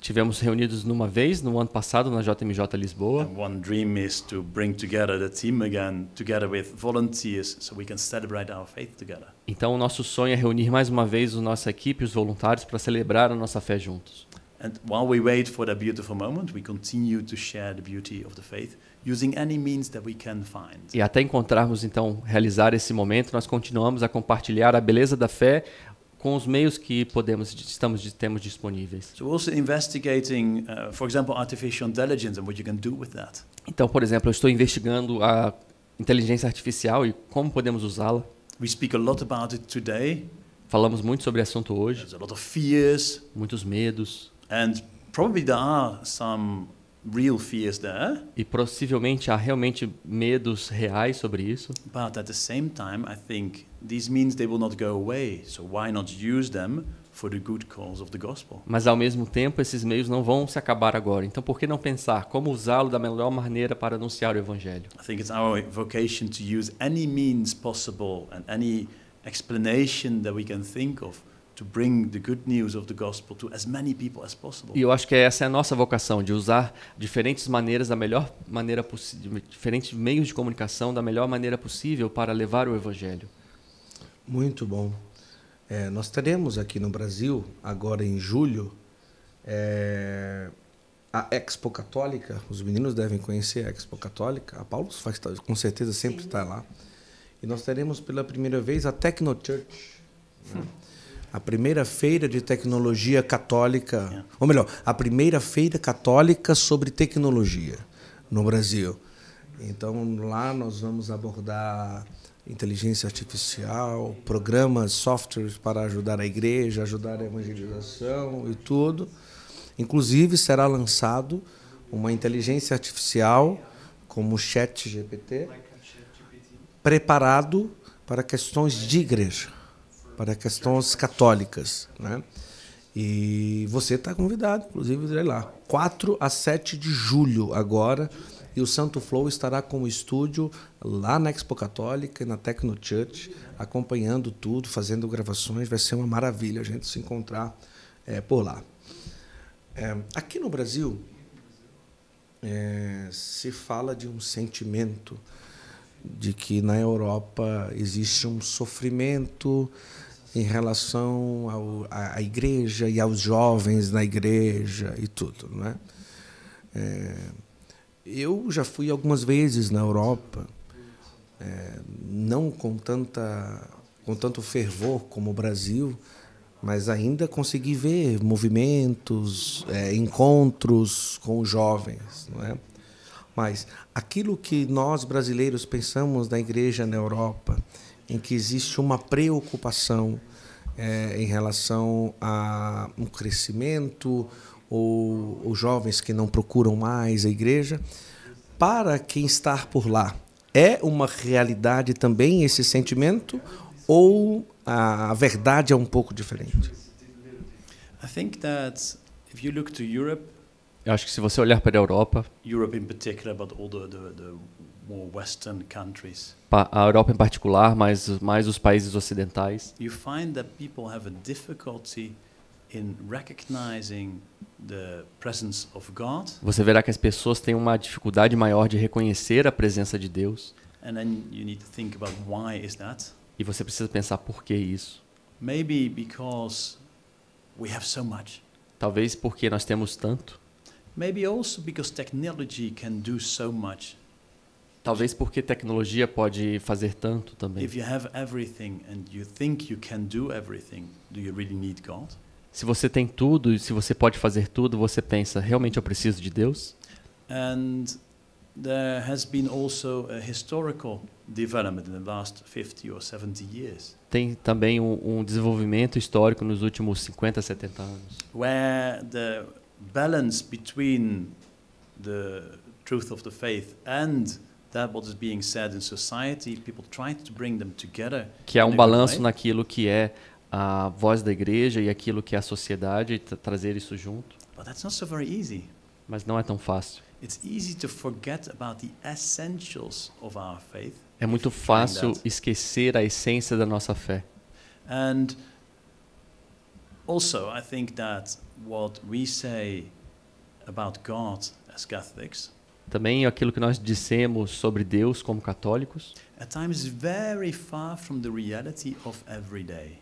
Tivemos reunidos numa vez no ano passado na JMJ Lisboa. And one dream is to bring together the team again together with volunteers so we can celebrate our faith together. Então o nosso sonho é reunir mais uma vez a nossa equipe, os voluntários para celebrar a nossa fé juntos. And while we wait for that beautiful moment, we continue to share the beauty of the faith using any means that we can find. E até encontrarmos então realizar esse momento, nós continuamos a compartilhar a beleza da fé com os meios que podemos estamos temos disponíveis. So also investigating, uh, for example, artificial intelligence and what you can do with that. Então, por exemplo, eu estou investigando a inteligência artificial e como podemos usá-la. We speak a lot about it today. Falamos muito sobre o assunto hoje. There's a lot of fears. Muitos medos. And probably there are some real fears there. E possivelmente há realmente medos reais sobre isso. But at the same time, I think these means they will not go away. So why not use them? For the good cause of the gospel. Mas ao mesmo tempo, esses meios não vão se acabar agora. Então, por que não pensar como usá-lo da melhor maneira para anunciar o evangelho? I think it's our vocation to use any means possible and any explanation that we can think of e eu acho que essa é a nossa vocação de usar diferentes maneiras da melhor maneira possível, diferentes meios de comunicação da melhor maneira possível para levar o evangelho. Muito bom. É, nós teremos aqui no Brasil agora em julho é, a Expo Católica. Os meninos devem conhecer a Expo Católica. A Paulo faz, tá, com certeza sempre está lá. E nós teremos pela primeira vez a Techno Church. Né? [LAUGHS] a primeira feira de tecnologia católica, ou melhor, a primeira feira católica sobre tecnologia no Brasil. Então lá nós vamos abordar inteligência artificial, programas, softwares para ajudar a igreja, ajudar a evangelização e tudo. Inclusive será lançado uma inteligência artificial como ChatGPT preparado para questões de igreja para questões católicas, né? E você está convidado, inclusive, ir lá. 4 a 7 de julho agora. E o Santo Flow estará com o estúdio lá na Expo Católica e na Tecno Church, acompanhando tudo, fazendo gravações. Vai ser uma maravilha a gente se encontrar é, por lá. É, aqui no Brasil, é, se fala de um sentimento de que na Europa existe um sofrimento em relação ao, à, à igreja e aos jovens na igreja e tudo, não né? é? eu já fui algumas vezes na Europa, é, não com tanta com tanto fervor como o Brasil, mas ainda consegui ver movimentos, é, encontros com os jovens, não é? Mas aquilo que nós brasileiros pensamos da igreja na Europa em que existe uma preocupação é, em relação a um crescimento ou, ou jovens que não procuram mais a igreja, para quem está por lá, é uma realidade também esse sentimento ou a, a verdade é um pouco diferente? I think that if you look to Europe, eu acho que se você olhar para a Europa, Europe in particular, but all the, the, the more Western countries, a Europa em particular, mas mais os países ocidentais, you find that people have a difficulty in recognizing the presence of God. Você verá que as pessoas têm uma dificuldade maior de reconhecer a presença de Deus. And then you need to think about why is that? E você precisa pensar por que isso. Maybe because we have so much. Talvez porque nós temos tanto. Maybe also because technology can do so much. Talvez porque tecnologia pode fazer tanto também. Really se você tem tudo e se você pode fazer tudo, você pensa, realmente eu preciso de Deus? And there has been also a historical development in the last 50 or 70 years. Tem também um, um desenvolvimento histórico nos últimos 50, 70 anos. Where the balance between the truth of the faith and that what is being said in society, people try to bring them together. Que há um balanço naquilo que é a voz da igreja e aquilo que é a sociedade tra trazer isso junto. But that's not so very easy. Mas não é tão fácil. It's easy to forget about the essentials of our faith. É muito fácil esquecer a essência da nossa fé. And also, I think that what we say about God as Catholics. Também aquilo que nós dissemos sobre Deus como católicos. At times very far from the reality of every day.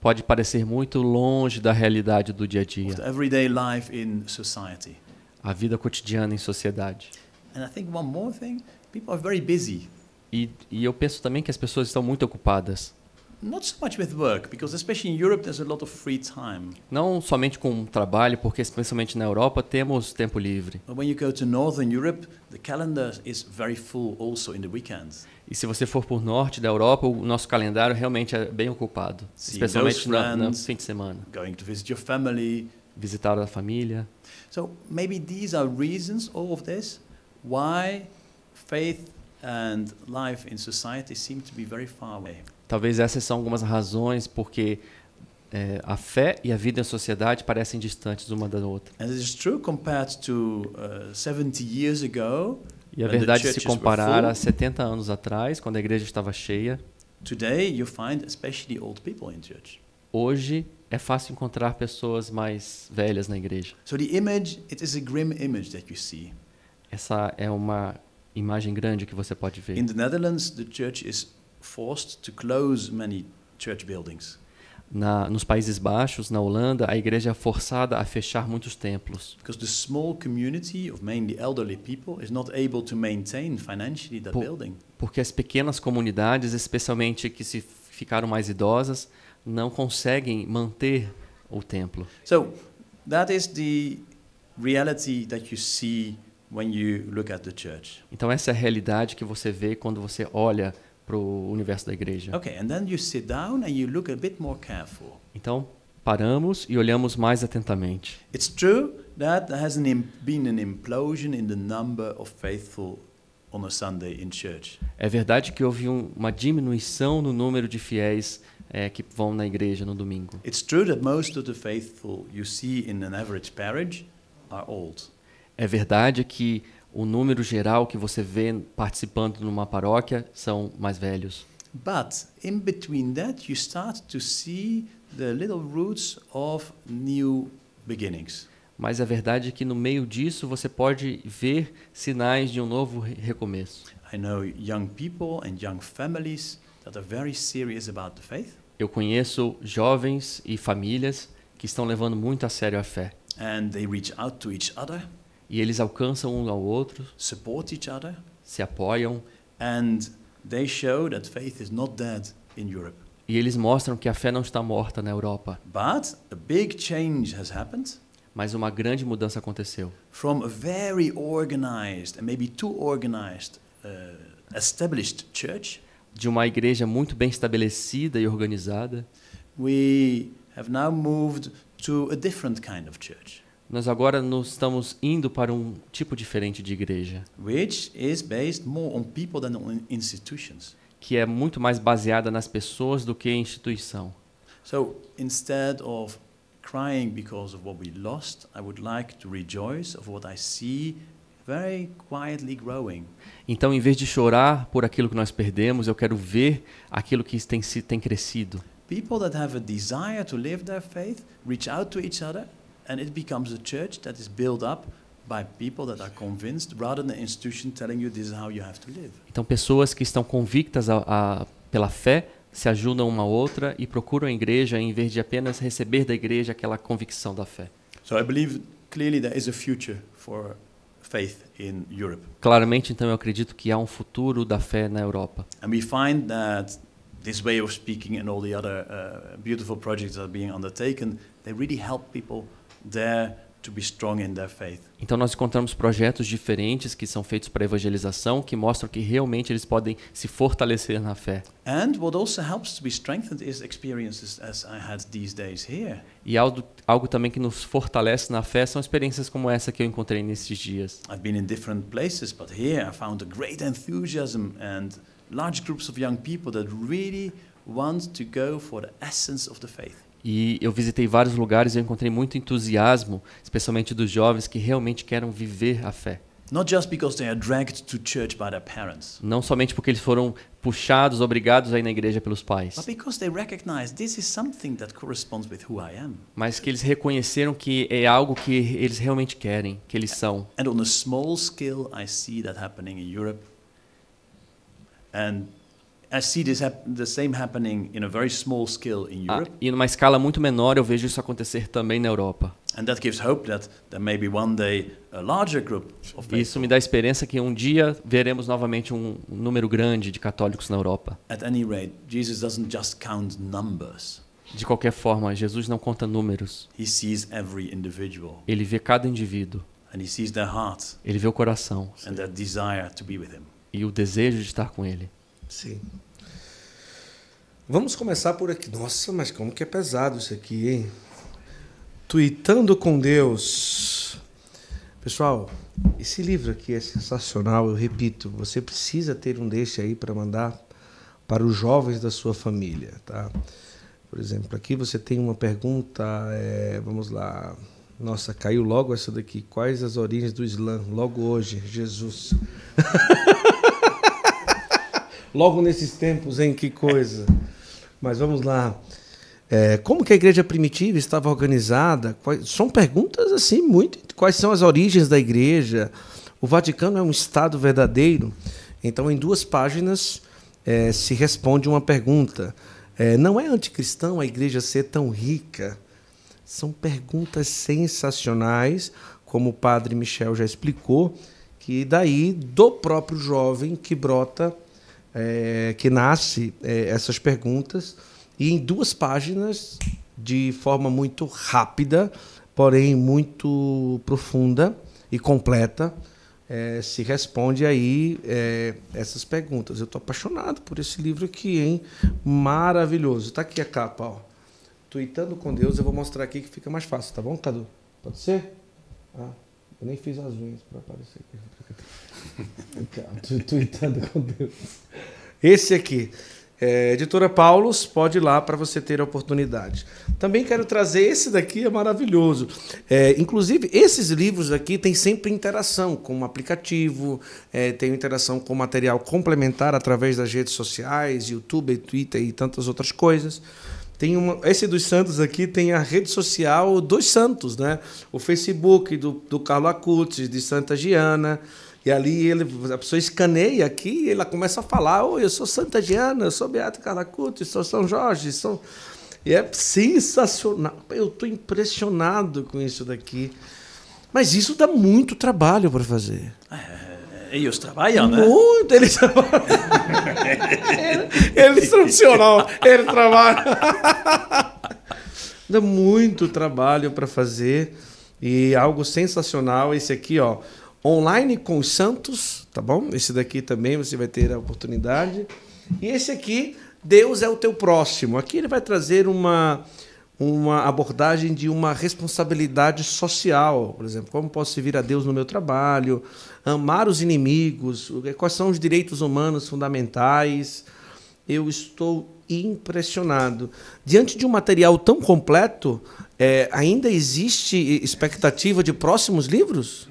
Pode parecer muito longe da realidade do dia a dia. Of everyday life in society. A vida cotidiana em sociedade. And I think one more thing, people are very busy. E, e eu penso também que as pessoas estão muito ocupadas. Not so much with work, because especially in Europe there's a lot of free time. Não somente com trabalho, porque especialmente na Europa temos tempo livre. But when you go to northern Europe, the calendar is very full also in the weekends. E se você for para o norte da Europa, o nosso calendário realmente é bem ocupado, See especialmente no, no fim de semana. Going to visit your family, visitar a família. So maybe these are reasons all of this why faith and life in society seem to be very far away. Talvez essas são algumas razões porque é, a fé e a vida em sociedade parecem distantes uma da outra. To, uh, ago, e a verdade se comparar a 70 anos atrás, quando a igreja estava cheia. Today, Hoje é fácil encontrar pessoas mais velhas na igreja. So image, Essa é uma imagem grande que você pode ver. In the Netherlands, the church is forced to close many church buildings. Na, nos Países Baixos, na Holanda, a igreja é forçada a fechar muitos templos. Because the small community of mainly elderly people is not able to maintain financially that Por, building. Porque as pequenas comunidades, especialmente que se ficaram mais idosas, não conseguem manter o templo. So, that is the reality that you see when you look at the church. Então essa é a realidade que você vê quando você olha para o universo da igreja. Okay, and then you sit down and you look a bit more careful. Então paramos e olhamos mais atentamente. It's true that there has been an implosion in the number of faithful on a Sunday in church. É verdade que houve um, uma diminuição no número de fiéis é, que vão na igreja no domingo. It's true that most of the faithful you see in an average parish are old. É verdade que o número geral que você vê participando numa paróquia são mais velhos. But in between that you start to see the little roots of new beginnings. Mas a verdade é que no meio disso você pode ver sinais de um novo recomeço. I know young people and young families that are very serious about the faith. Eu conheço jovens e famílias que estão levando muito a sério a fé. And they reach out to each other e eles alcançam um ao outro. Support each other. Se apoiam. And they show that faith is not dead in Europe. E eles mostram que a fé não está morta na Europa. But a big change has happened. Mas uma grande mudança aconteceu. From a very organized and maybe too organized uh, established church. De uma igreja muito bem estabelecida e organizada. We have now moved to a different kind of church nós agora nos estamos indo para um tipo diferente de igreja. Which is based more on people than on institutions. Que é muito mais baseada nas pessoas do que em instituição. So instead of crying because of what we lost, I would like to rejoice of what I see very quietly growing. Então em vez de chorar por aquilo que nós perdemos, eu quero ver aquilo que tem tem crescido. People that have a desire to live their faith reach out to each other and it becomes a church that is built up by people that are convinced rather than an institution telling you this is how you have to live. Então pessoas que estão convictas a, a, pela fé se ajudam uma outra e procuram a igreja em vez de apenas receber da igreja aquela convicção da fé. So I believe clearly there is a future for faith in Europe. Claramente então eu acredito que há um futuro da fé na Europa. And we find that this way of speaking and all the other uh, beautiful projects that are being undertaken, they really help people então nós encontramos projetos diferentes que são feitos para evangelização, que mostram que realmente eles podem se fortalecer na fé. E algo, algo também que nos fortalece na fé são experiências como essa que eu encontrei nesses dias. I've been in different places, but here I found a great enthusiasm and large groups of young people that really want to go for the essence of the faith. E eu visitei vários lugares e eu encontrei muito entusiasmo, especialmente dos jovens que realmente querem viver a fé. Não somente porque eles foram puxados, obrigados a ir na igreja pelos pais. Mas que eles reconheceram que é algo que eles realmente querem, que eles são. And on a small scale I see that happening in Europe. And ah, e numa escala muito menor eu vejo isso acontecer também na Europa. Isso me dá esperança que um dia veremos novamente um número grande de católicos na Europa. At any rate, Jesus doesn't just count numbers. De qualquer forma, Jesus não conta números. He sees every individual. Ele vê cada indivíduo. And he sees their Ele vê o coração. And their desire to be with him. E o desejo de estar com ele. Sim. Vamos começar por aqui. Nossa, mas como que é pesado isso aqui, hein? Tweetando com Deus. Pessoal, esse livro aqui é sensacional, eu repito, você precisa ter um desse aí para mandar para os jovens da sua família, tá? Por exemplo, aqui você tem uma pergunta, é, vamos lá. Nossa, caiu logo essa daqui. Quais as origens do Islã? Logo hoje, Jesus. [LAUGHS] logo nesses tempos, em Que coisa. Mas vamos lá. É, como que a igreja primitiva estava organizada? Quais, são perguntas assim muito. Quais são as origens da igreja? O Vaticano é um estado verdadeiro? Então, em duas páginas é, se responde uma pergunta. É, não é anticristão a igreja ser tão rica? São perguntas sensacionais, como o padre Michel já explicou, que daí do próprio jovem que brota é, que nasce é, essas perguntas e em duas páginas de forma muito rápida, porém muito profunda e completa, é, se responde aí é, essas perguntas. Eu estou apaixonado por esse livro aqui, hein? Maravilhoso. Está aqui a capa, ó. Tweetando com Deus, eu vou mostrar aqui que fica mais fácil, tá bom, Cadu? Pode ser? Ah, eu nem fiz as unhas para aparecer aqui. Tweetando com Deus. Esse aqui. É, editora Paulos, pode ir lá para você ter a oportunidade. Também quero trazer esse daqui, é maravilhoso. É, inclusive, esses livros aqui têm sempre interação com o aplicativo, é, tem interação com material complementar através das redes sociais, YouTube, Twitter e tantas outras coisas. Tem uma, esse dos Santos aqui tem a rede social dos Santos, né? O Facebook do, do Carlo Acutis, de Santa Giana. E ali ele, a pessoa escaneia aqui e ela começa a falar: Oi, eu sou Santa Diana, eu sou Beato Caracuto, sou São Jorge, sou. E é sensacional. Eu estou impressionado com isso daqui. Mas isso dá muito trabalho para fazer. É, é, eles trabalham, né? Muito, eles trabalham. [LAUGHS] eles funcionam, eles trabalham. [LAUGHS] dá muito trabalho para fazer. E é algo sensacional, esse aqui, ó online com os santos, tá bom? Esse daqui também você vai ter a oportunidade. E esse aqui, Deus é o teu próximo. Aqui ele vai trazer uma uma abordagem de uma responsabilidade social, por exemplo, como posso servir a Deus no meu trabalho, amar os inimigos, quais são os direitos humanos fundamentais. Eu estou impressionado. Diante de um material tão completo, é, ainda existe expectativa de próximos livros?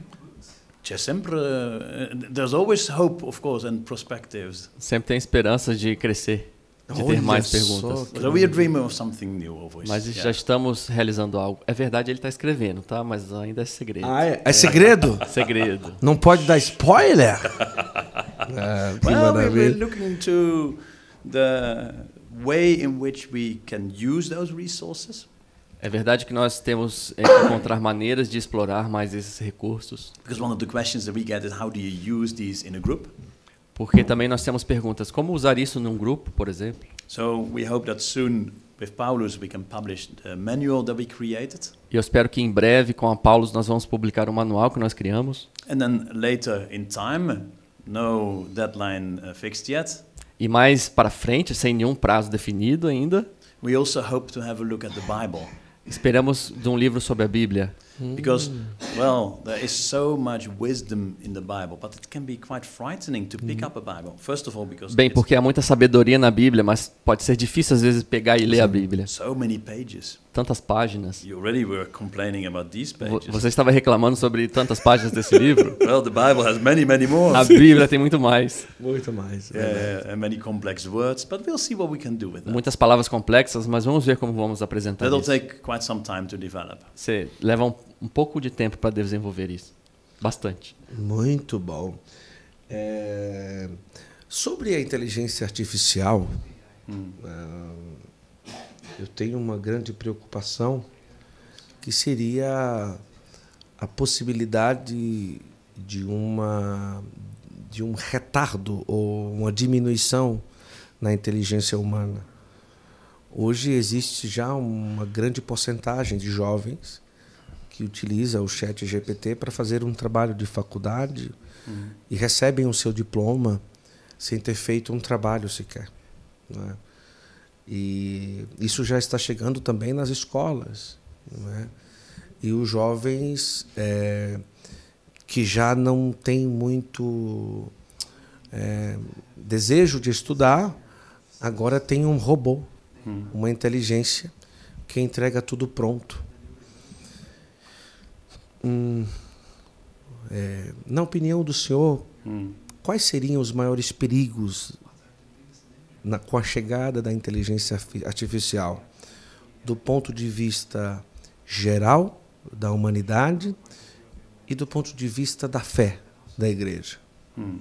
Sempre eh, there's always hope, of course, and perspectives. Sempre tem esperança de crescer, de ter mais perguntas. we of something new. Mas já estamos realizando algo. É verdade, ele está escrevendo, tá? Mas ainda é segredo. Ah, é, é segredo? [LAUGHS] segredo. Não pode dar spoiler? [LAUGHS] ah, well, maravilha. We're looking into the way in which we can use those resources. É verdade que nós temos é, que encontrar maneiras de explorar mais esses recursos. Because one of the questions that we get is how do you use these in a group? Porque também nós temos perguntas como usar isso num grupo, por exemplo. So we hope that soon with Paulus we can publish the manual that we created. Eu espero que em breve com a Paulus nós vamos publicar o um manual que nós criamos. And then later in time, no deadline uh, fixed yet. E mais para frente, sem nenhum prazo definido ainda. We also hope to have a look at the Bible. Esperamos de um livro sobre a Bíblia Because, mm. well, there is so much wisdom in the Bible, but it can be quite frightening to pick mm. up a Bible. First of all, because Bem, porque há muita sabedoria na Bíblia, mas pode ser difícil às vezes pegar e ler a Bíblia. So many pages. Tantas páginas. You already were complaining about these pages. Você estava reclamando sobre tantas páginas desse [LAUGHS] livro? well, the Bible has many, many more. A Bíblia tem muito mais. Muito mais. É yeah, and many complex words, but we'll see what we can do with that. Muitas palavras complexas, mas vamos ver como vamos apresentar. isso. take quite some time to develop. Você leva um um pouco de tempo para desenvolver isso. Bastante. Muito bom. É... Sobre a inteligência artificial, hum. É, eu tenho uma grande preocupação que seria a possibilidade de uma de um retardo ou uma diminuição na inteligência humana. Hoje existe já uma grande porcentagem de jovens que utiliza o chat GPT para fazer um trabalho de faculdade uhum. e recebem o seu diploma sem ter feito um trabalho sequer. Né? E isso já está chegando também nas escolas. É? E os jovens é, que já não têm muito é, desejo de estudar, agora tem um robô, uhum. uma inteligência que entrega tudo pronto. Hum, é, na opinião do senhor, hum. quais seriam os maiores perigos na, com a chegada da inteligência artificial, do ponto de vista geral da humanidade e do ponto de vista da fé da igreja? Hum.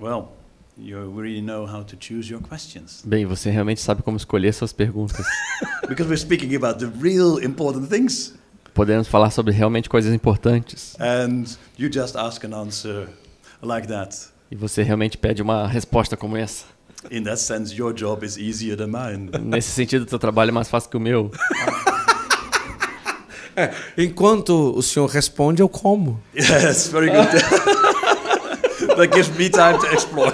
Well, you really know how to choose your questions. Bem, você realmente sabe como escolher suas perguntas. [LAUGHS] Because we're speaking about the real important things. Podemos falar sobre realmente coisas importantes. And you just ask an answer like that. E você realmente pede uma resposta como essa. In that sense, your job is easier than mine. [LAUGHS] Nesse sentido, seu trabalho é mais fácil que o meu. [LAUGHS] É, enquanto o senhor responde, eu como. Yes, very good. [LAUGHS] That gives me time to explore.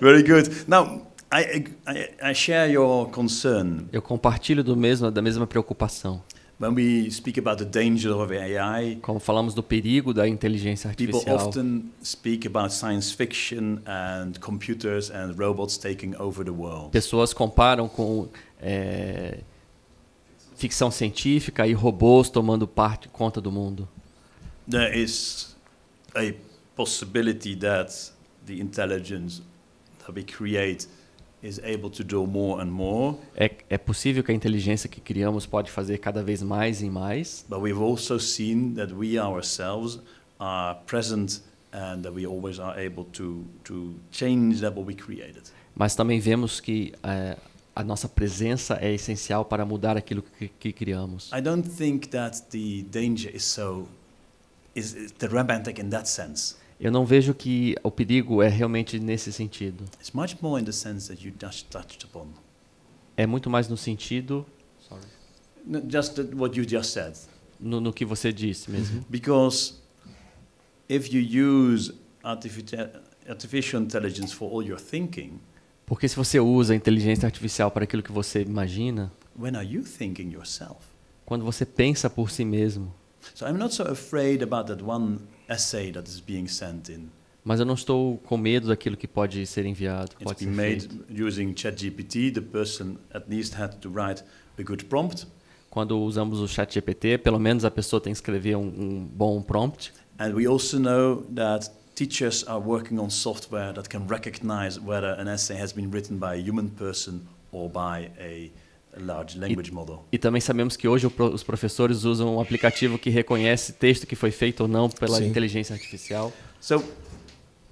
very good. Now, I, I, I share your concern. Eu compartilho do mesmo da mesma preocupação. When we speak about the danger of AI, quando falamos do perigo da inteligência artificial, people often speak about science fiction and computers and robots taking over the world. Pessoas comparam com é, ficção científica e robôs tomando parte conta do mundo. There is a possibility that the intelligence that we create é, é, possível que a inteligência que criamos pode fazer cada vez mais e mais. But we've also seen that we ourselves are present and that we always are able to to change that what we created. Mas também vemos que uh, a nossa presença é essencial para mudar aquilo que, que criamos. I don't think that the danger is so is, is in that sense. Eu não vejo que o perigo é realmente nesse sentido. É muito mais no sentido. sorry, No, no, que você disse mhm. mesmo. Because if you use artificial intelligence for all your thinking. Porque se você usa a inteligência artificial para aquilo que você imagina. When are you thinking yourself? Quando você pensa por si mesmo. So I'm not so afraid about that one essay that is being sent in. Mas eu não estou com medo daquilo que pode ser enviado, que It's ser made feito. using ChatGPT, the person at least had to write a good prompt. Quando usamos o ChatGPT, pelo menos a pessoa tem que escrever um, um bom prompt. And we also know that teachers are working on software that can recognize whether an essay has been written by a human person or by a large language model. E, e também sabemos que hoje os professores usam um aplicativo que reconhece texto que foi feito ou não pela Sim. inteligência artificial. So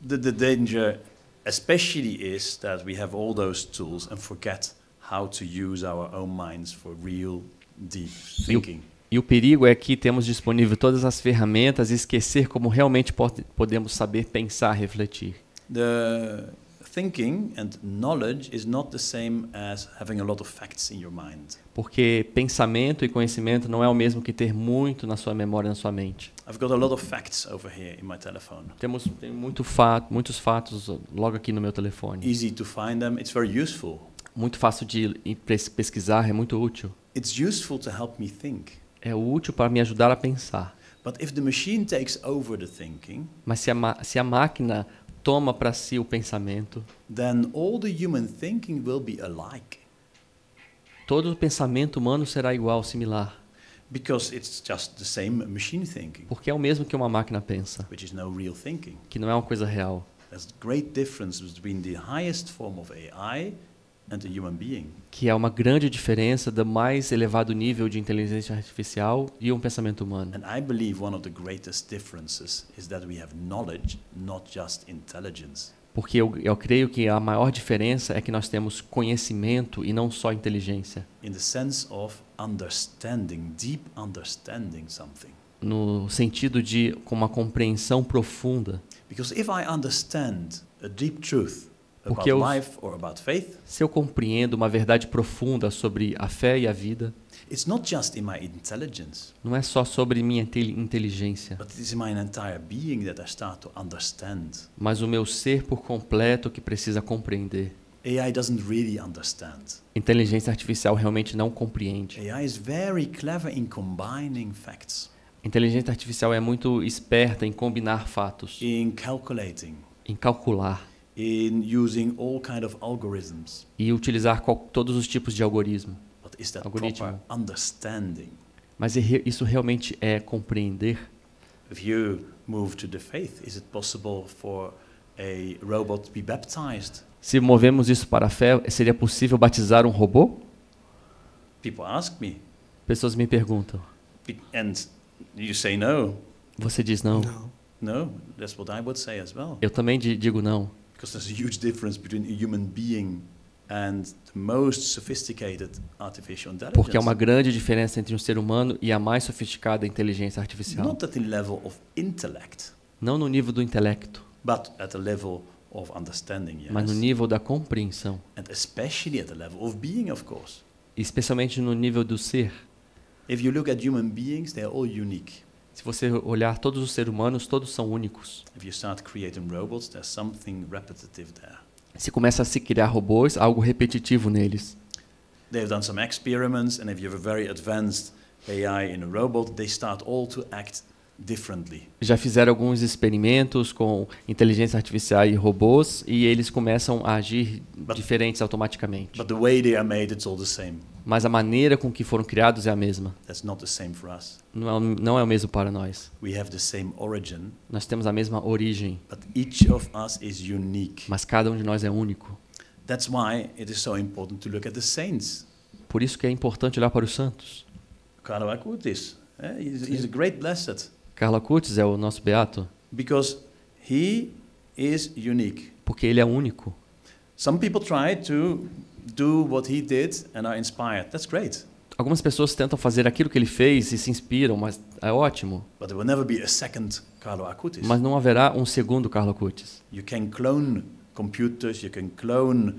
the, the danger especially is that we have all those tools and forget how to use our own minds for real deep thinking. E o perigo é que temos disponível todas as ferramentas e esquecer como realmente pode, podemos saber pensar, refletir. The thinking and knowledge is not the same as having a lot of facts in your mind. Porque pensamento e conhecimento não é o mesmo que ter muito na sua memória, na sua mente. I've got a lot of facts over here in my telephone. Temos tem muito fato, muitos fatos logo aqui no meu telefone. Easy to find them, it's very useful. Muito fácil de pesquisar, é muito útil. It's useful to help me think. É útil para me ajudar a pensar. But if the machine takes over the thinking, mas se a, se a máquina toma para si o pensamento, then all the human thinking will be alike. todo o pensamento humano será igual, similar. Because it's just the same machine thinking, Porque é o mesmo que uma máquina pensa, which is no real thinking. que não é uma coisa real. There's grande great difference between the highest form of AI que é uma grande diferença do mais elevado nível de inteligência artificial e um pensamento humano. Porque eu, eu creio que a maior diferença é que nós temos conhecimento e não só inteligência. In the sense of understanding, deep understanding something. No sentido de com uma compreensão profunda. Because if I understand a deep truth, porque eu, se eu compreendo uma verdade profunda sobre a fé e a vida, não é só sobre minha inteligência, mas o meu ser por completo que precisa compreender. AI doesn't really understand. Inteligência artificial realmente não compreende. AI is very clever in combining facts. Inteligência artificial é muito esperta em combinar fatos. In calculating. Em calcular in using all kind of algorithms. E utilizar qual, todos os tipos de algoritmo. But is that algoritmo. Proper understanding? Mas é isso realmente é compreender? If you move to the faith, is it possible for a robot to be baptized? Se movemos isso para a fé, seria possível batizar um robô? People ask me. Pessoas me perguntam. And you say no. Você diz não. No. No, that's what I would say as well. Eu também digo não because there's a huge difference between a human being and the most sophisticated artificial intelligence. Porque há uma grande diferença entre um ser humano e a mais sofisticada inteligência artificial. Not at the level of intellect. Não no nível do intelecto. But at the level of understanding, yes. Mas no nível da compreensão. And especially at the level of being, of course. Especialmente no nível do ser. If you look at human beings, they are all unique. Se você olhar todos os seres humanos, todos são únicos. Robots, se começa a se criar robôs, há algo repetitivo neles. They've done some experiments and if you have a very advanced AI in a robot, they start all to act já fizeram alguns experimentos com inteligência artificial e robôs e eles começam a agir but, diferentes automaticamente. Made, mas a maneira com que foram criados é a mesma. Não é, não é o mesmo para nós. Origin, nós temos a mesma origem. Mas cada um de nós é único. So Por isso que é importante olhar para os santos. Carlo Acutis, eh, he's, he's a great blessed. é o nosso beato. Because he is unique. Porque ele é único. Some people try to do what he did and are inspired. That's great. Algumas pessoas tentam fazer aquilo que ele fez e se inspiram, mas é ótimo. But there will never be a second Carlo Acutis. Mas não haverá um segundo Carlo Acutis. You can clone computers, you can clone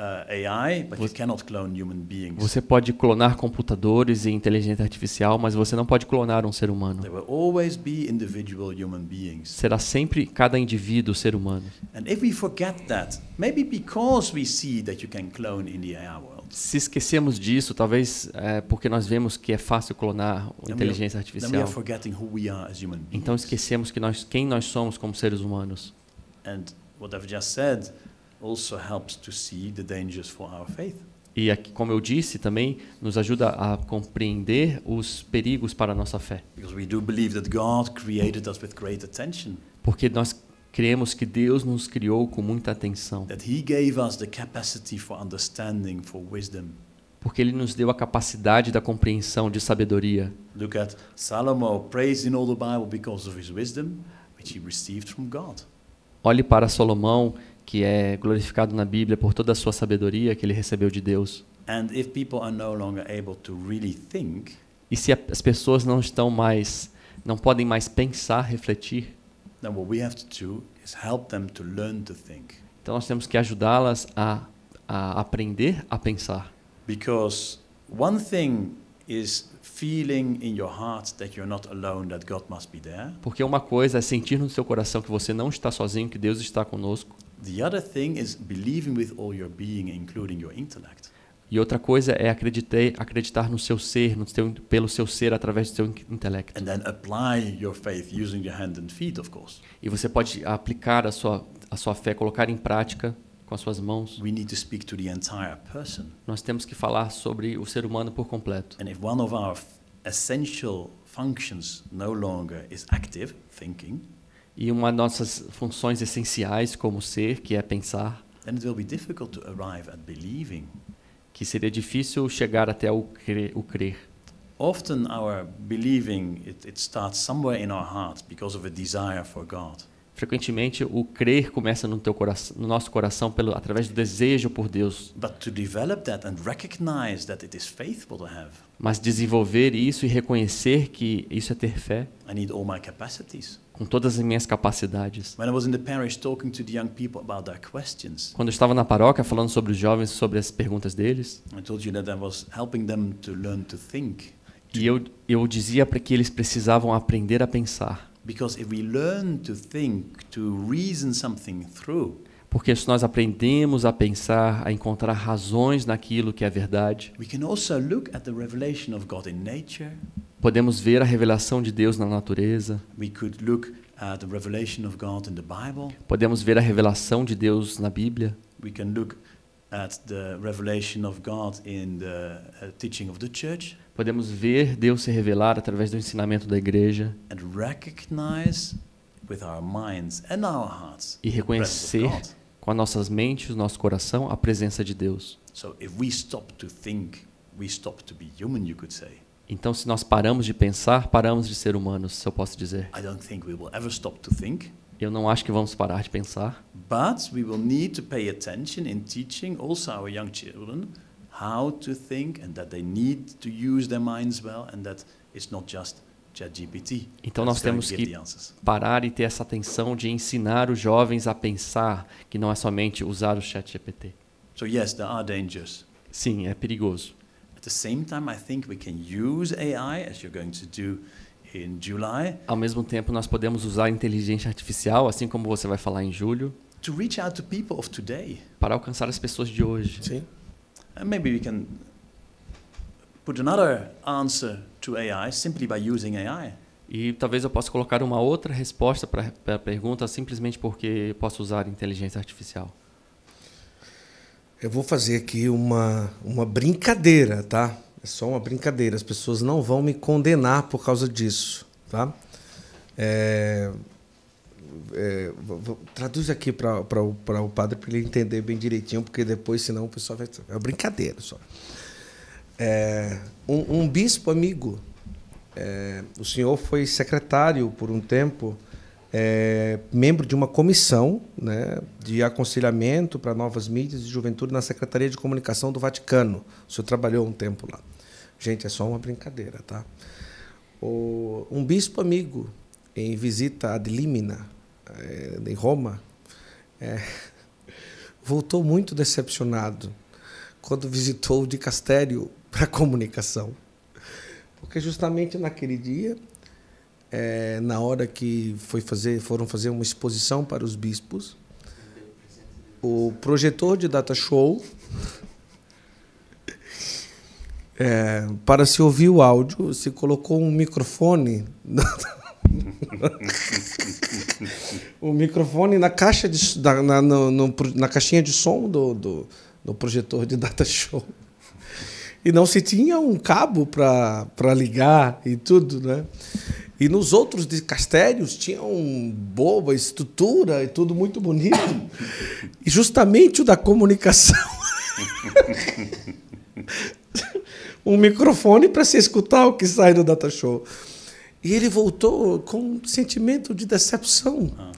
Uh, AI, but você, you cannot clone human beings. Você pode clonar computadores e inteligência artificial, mas você não pode clonar um ser humano. There will always be individual human beings. Será sempre cada indivíduo ser humano. And if we forget that, maybe because we see that you can clone in the AI world se esquecemos disso, talvez é, porque nós vemos que é fácil clonar inteligência artificial. Então esquecemos que nós, quem nós somos como seres humanos. And what I've just said also helps to see the dangers for our faith. E aqui, como eu disse, também nos ajuda a compreender os perigos para a nossa fé. Porque nós cremos que Deus nos criou com muita atenção. Porque ele nos deu a capacidade da compreensão de sabedoria. Look at Salomo praised in all the Bible because of his wisdom, which he received from God. Olhe para Salomão que é glorificado na Bíblia por toda a sua sabedoria que ele recebeu de Deus. Really think, e se as pessoas não estão mais, não podem mais pensar, refletir, Então nós temos que ajudá-las a, a aprender a pensar. Because one thing is feeling in your heart that you're not alone, that God must be there. Porque uma coisa é sentir no seu coração que você não está sozinho, que Deus está conosco. The other thing is believing with all your being, including your intellect. E outra coisa é acreditar, acreditar no seu ser, no seu, pelo seu ser através do seu intelecto. Feet, e você pode aplicar a sua, a sua fé, colocar em prática com as suas mãos. To to Nós temos que falar sobre o ser humano por completo. And if one of our essential functions no longer is active thinking, e uma das nossas funções essenciais como ser, que é pensar, que seria difícil chegar até o crer. O crer. Often our believing it, it starts somewhere in our heart because of a desire for God frequentemente o crer começa no teu coração, no nosso coração pelo através do desejo por Deus. Mas desenvolver isso e reconhecer que isso é ter fé. I need all my capacities. Com todas as minhas capacidades. When I was in the parish talking to the young people about their questions. Quando eu estava na paróquia falando sobre os jovens sobre as perguntas deles. I told you that I was helping them to learn to think. E eu eu dizia para que eles precisavam aprender a pensar. Because if we learn to think, to reason something through. Porque se nós aprendemos a pensar, a encontrar razões naquilo que é verdade, podemos ver a revelação de Deus na natureza. Podemos ver a revelação de Deus na Bíblia. Podemos ver Deus se revelar através do ensinamento da igreja. And recognize e reconhecer com as nossas mentes, nosso coração, a presença de Deus. Então, se nós paramos de pensar, paramos de ser humanos, se eu posso dizer. Eu não acho que vamos parar de pensar. But we will need to pay attention in teaching also our young children how to think and that they need to use their minds well and that it's not just então nós temos que parar e ter essa atenção de ensinar os jovens a pensar, que não é somente usar o chat GPT. Sim, é perigoso. Ao mesmo tempo nós podemos usar a inteligência artificial, assim como você vai falar em julho. Para alcançar as pessoas de hoje. Sim. And maybe we can put another answer to AI simply by using AI. E talvez eu possa colocar uma outra resposta para a pergunta simplesmente porque posso usar inteligência artificial. Eu vou fazer aqui uma, uma brincadeira, tá? É só uma brincadeira. As pessoas não vão me condenar por causa disso, tá? É, é, vou, vou, traduz aqui para o, o padre para ele entender bem direitinho, porque depois, senão, o pessoal vai. É brincadeira só. É, um, um, bispo amigo. É, o senhor foi secretário por um tempo, é, membro de uma comissão né, de aconselhamento para novas mídias e juventude na Secretaria de Comunicação do Vaticano. O senhor trabalhou um tempo lá. Gente, é só uma brincadeira, tá? O, um bispo amigo em visita ad limina, é, em Roma, é, [LAUGHS] voltou muito decepcionado quando visitou o dicastério para a comunicação. Porque justamente naquele dia, é, na hora que foi fazer, foram fazer uma exposição para os bispos, o projetor de data show, [LAUGHS] é, para se ouvir o áudio, se colocou um microfone. [LAUGHS] o microfone na caixa de, na, na, no, na caixinha de som do, do, do projetor de data show e não se tinha um cabo para ligar e tudo, né? E nos outros de castérios tinham boa estrutura e tudo muito bonito. [COUGHS] E justamente o da comunicação. [LAUGHS] um microfone para se escutar o que sai do data show. E ele voltou com um sentimento de decepção. Ah.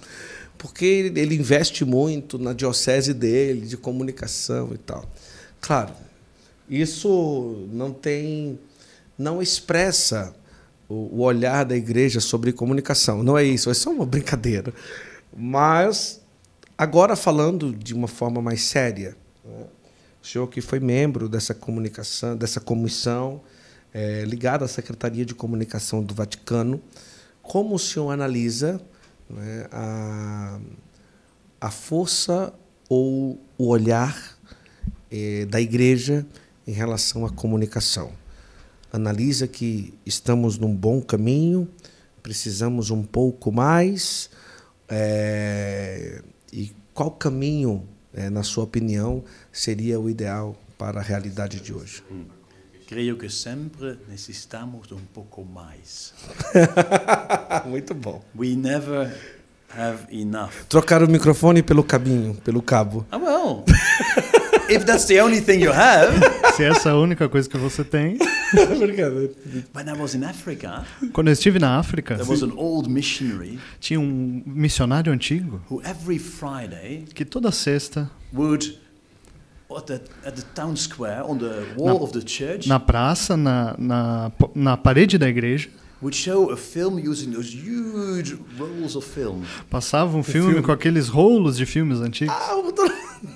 Porque ele investe muito na diocese dele, de comunicação e tal. Claro, isso não tem, não expressa o, olhar da igreja sobre comunicação. Não é isso, é só uma brincadeira. Mas agora falando de uma forma mais séria, né, o senhor que foi membro dessa comunicação, dessa comissão é, ligada à Secretaria de Comunicação do Vaticano, como o senhor analisa né, a, a força ou o olhar eh, da igreja em relação à comunicação. Analisa que estamos num bom caminho, precisamos um pouco mais. É, e qual caminho, é, na sua opinião, seria o ideal para a realidade de hoje? Creio que sempre necessitamos um pouco mais. [LAUGHS] Muito bom. We never have enough. Trocar o microfone pelo cabinho, pelo cabo. Ah, oh, well. [LAUGHS] If that's the only thing you have. Se é essa é a única coisa que você tem. When [LAUGHS] I was in Africa, Quando eu estive na África, there was an old missionary tinha um missionário antigo who every Friday que toda sexta would na, na praça, na, na, na parede da igreja, would show a film using those huge rolls of film. Passava um filme, filme, com aqueles rolos de filmes antigos. Ah,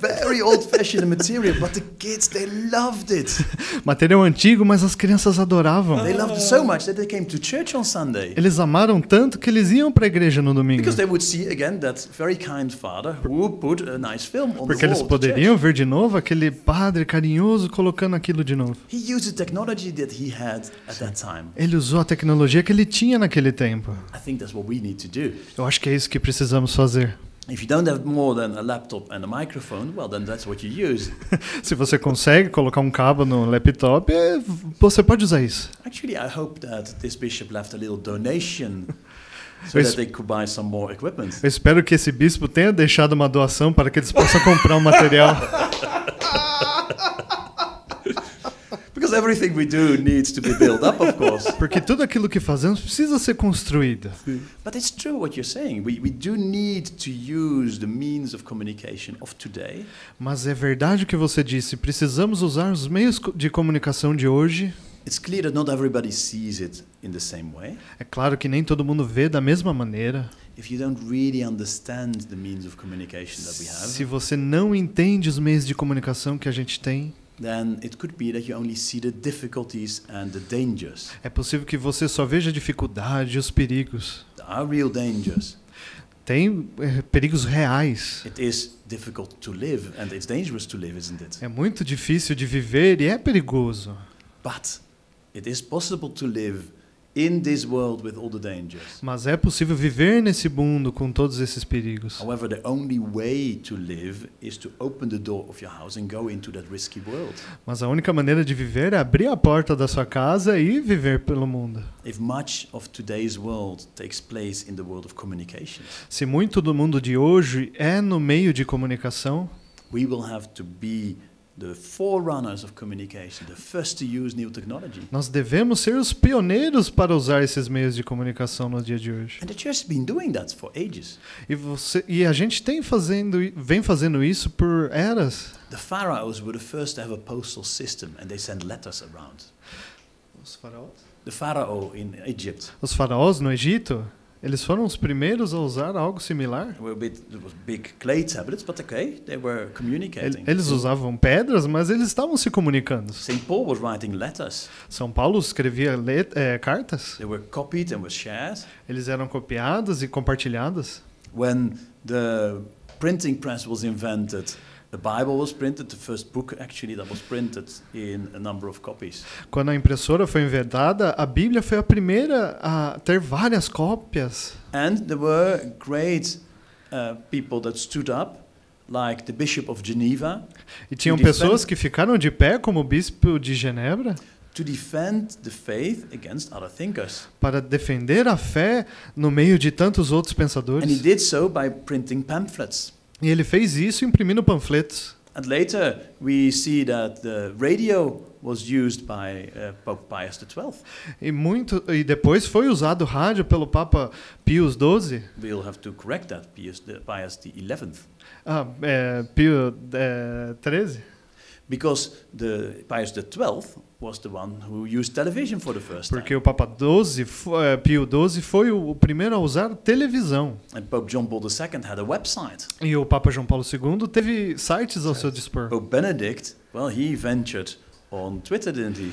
very old-fashioned material, but the kids they loved it. [LAUGHS] Material antigo, mas as crianças adoravam. They loved it so much that they came to church on Sunday. Eles amaram tanto que eles iam para a igreja no domingo. Because they would see again that very kind father who put a nice film on Porque the wall eles poderiam ver de novo aquele padre carinhoso colocando aquilo de novo. He used the technology that he had at that time. Ele usou a tecnologia tecnologia que ele tinha naquele tempo. Eu acho que é isso que precisamos fazer. [LAUGHS] Se você consegue colocar um cabo no laptop, é, você pode usar isso. Actually, I hope that this bishop left a little donation [LAUGHS] so that they could buy some more equipment. Eu espero que esse bispo tenha deixado uma doação para que eles possam comprar um material. [LAUGHS] Because everything we do needs to be built up, of course. [LAUGHS] Porque tudo aquilo que fazemos precisa ser construído. But it's true what you're saying. We we do need to use the means of communication of today. Mas é verdade o que você disse. Precisamos usar os meios de comunicação de hoje. It's clear that not everybody sees it in the same way. É claro que nem todo mundo vê da mesma maneira. Se você não entende os meios de comunicação que a gente tem, then it could be that you only see the difficulties and the dangers. É possível que você só veja dificuldades e os perigos. There are real dangers. Tem eh, perigos reais. It is difficult to live and it's dangerous to live, isn't it? É muito difícil de viver e é perigoso. But it is possible to live in this world with all the dangers. Mas é possível viver nesse mundo com todos esses perigos. However, the only way to live is to open the door of your house and go into that risky world. Mas a única maneira de viver é abrir a porta da sua casa e viver pelo mundo. If much of today's world takes place in the world of communication. Se muito do mundo de hoje é no meio de comunicação, we will have to be nós devemos ser os pioneiros para usar esses meios de comunicação no dia de hoje. And the church has been doing that for ages. E você e a gente tem fazendo vem fazendo isso por eras. The pharaohs were the first to have a postal system and they sent letters around. Os faraós? The pharaoh in Egypt. Os faraós no Egito? Eles foram os primeiros a usar algo similar? Eles usavam pedras, mas eles estavam se comunicando. Paul was writing letters. São Paulo escrevia let eh, cartas. They were copied and were shared. Eles eram copiadas e compartilhadas. When the printing press was invented. Quando a impressora foi inventada, a Bíblia foi a primeira a ter várias cópias. And there were great uh, people that stood up like the bishop of Geneva. E tinham pessoas que ficaram de pé como o bispo de Genebra. To defend the faith against other thinkers. Para defender a fé no meio de tantos outros pensadores. And he did so by printing pamphlets. E ele fez isso imprimindo panfletos. And later we see that the radio was used by uh, Pope Pius XII. E muito e depois foi usado rádio pelo Papa Pius XII. We'll have to correct that Pius the, Pius XI. Ah, é, Pio XIII. É, Because the Pius XII porque o Papa 12, é, Pio 12 foi o primeiro a usar televisão. E o Papa João Paulo II teve sites ao seu dispor. Pope Benedict, well he ventured on Twitter, didn't he?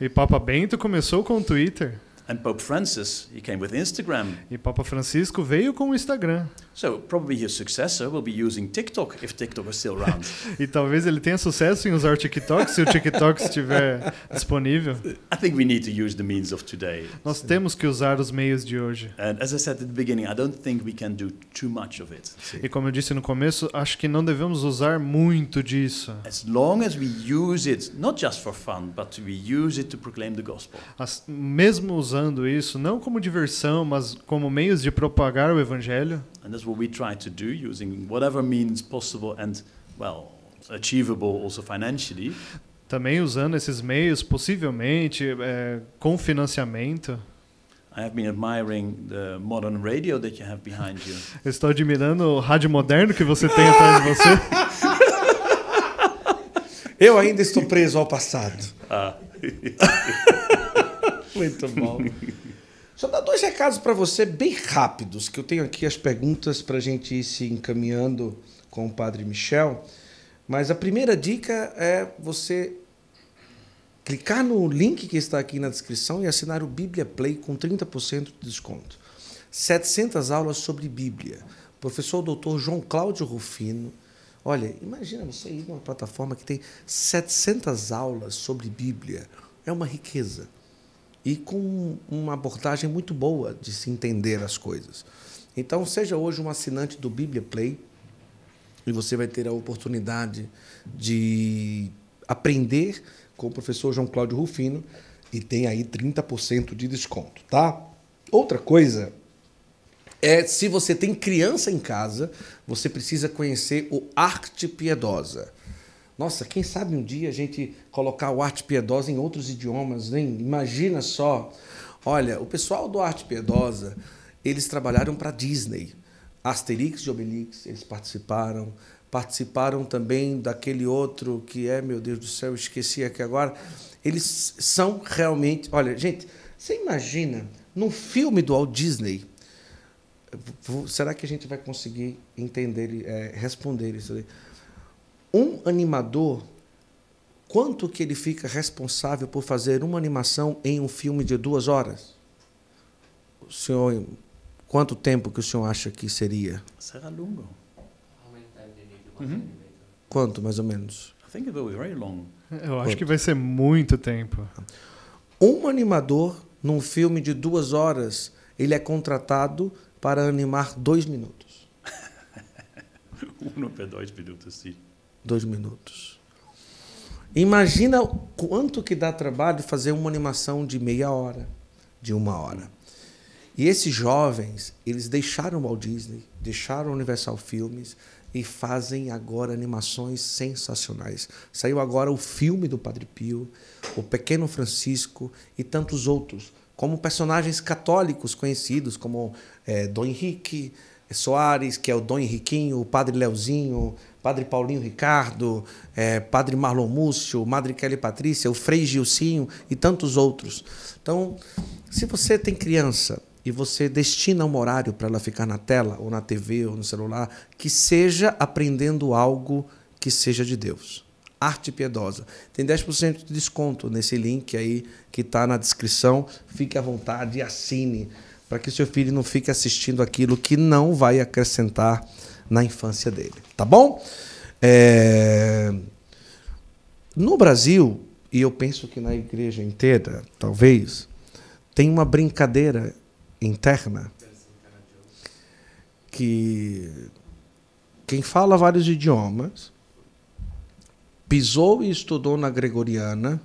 E, e Papa Bento começou com o Twitter. And Pope Francis, he came with Instagram. E Papa Francisco veio com o Instagram. So probably his successor will be using TikTok if TikTok is still around. [LAUGHS] e talvez ele tenha sucesso em usar TikTok se o TikTok estiver disponível. I think we need to use the means of today. Nós temos que usar os meios de hoje. And as I said at the beginning, I don't think we can do too much of it. E como eu disse no começo, acho que não devemos usar muito disso. As long as we use it not just for fun, but we use it to proclaim the gospel. As, mesmo usando usando isso não como diversão, mas como meios de propagar o evangelho. And that's what we try to do using whatever means possible and well, achievable also financially. Também usando esses meios possivelmente é, com financiamento. I have been admiring the modern radio that you have behind you. [LAUGHS] Estou admirando o rádio moderno que você tem atrás de você. [LAUGHS] Eu ainda estou preso ao passado. Ah. [LAUGHS] [LAUGHS] Muito bom. Só dar dois recados para você, bem rápidos, que eu tenho aqui as perguntas para a gente ir se encaminhando com o Padre Michel. Mas a primeira dica é você clicar no link que está aqui na descrição e assinar o Bíblia Play com 30% de desconto. 700 aulas sobre Bíblia. Professor Dr. João Cláudio Rufino. Olha, imagina você ir numa plataforma que tem 700 aulas sobre Bíblia. É uma riqueza e com uma abordagem muito boa de se entender as coisas. Então, seja hoje um assinante do Bíblia Play e você vai ter a oportunidade de aprender com o professor João Cláudio Rufino e tem aí 30% de desconto, tá? Outra coisa é se você tem criança em casa, você precisa conhecer o Arte Piedosa. Nossa, quem sabe um dia a gente colocar o arte piedosa em outros idiomas, hein? Imagina só. Olha, o pessoal do arte piedosa, eles trabalharam para Disney. Asterix e Obelix, eles participaram. Participaram também daquele outro que é, meu Deus do céu, esqueci aqui agora. Eles são realmente. Olha, gente, você imagina num filme do Walt Disney. Será que a gente vai conseguir entender, é, responder isso aí? Um animador, quanto que ele fica responsável por fazer uma animação em um filme de duas horas? O senhor, quanto tempo que o senhor acha que seria? Será longo. Uhum. Quanto, mais ou menos? I think it will be very long. Eu acho Quanto? que vai ser muito tempo. Um animador num filme de duas horas, ele é contratado para animar dois minutos. [LAUGHS] um para dois minutos, sim dois minutos. Imagina quanto que dá trabalho fazer uma animação de meia hora, de uma hora. E esses jovens, eles deixaram Walt Disney, deixaram Universal Filmes e fazem agora animações sensacionais. Saiu agora o filme do Padre Pio, o Pequeno Francisco e tantos outros, como personagens católicos conhecidos como é, Dom Henrique, é Soares, que é o Dom Henriquinho, o Padre Leozinho, Padre Paulinho Ricardo, é, Padre Marlon Múcio, Madre Kelly Patrícia, o Frei Gilcinho e tantos outros. Então, se você tem criança e você destina um horário para ela ficar na tela, ou na TV, ou no celular, que seja aprendendo algo que seja de Deus. Arte Piedosa. Tem 10% de desconto nesse link aí que está na descrição. Fique à vontade, e assine para que seu filho não fique assistindo aquilo que não vai acrescentar na infância dele, tá bom? É... No Brasil, e eu penso que na igreja inteira, talvez, tem uma brincadeira interna que quem fala vários idiomas pisou e estudou na gregoriana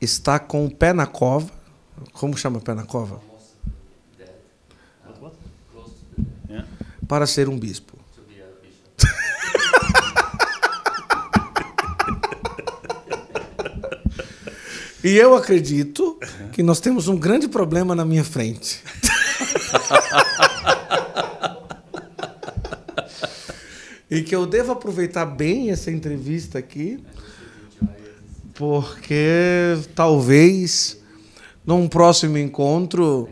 está com o pé na cova como chama pé na cova? É. Para ser um bispo. E eu acredito que nós temos um grande problema na minha frente. e que eu devo aproveitar bem essa entrevista aqui, porque talvez num próximo encontro,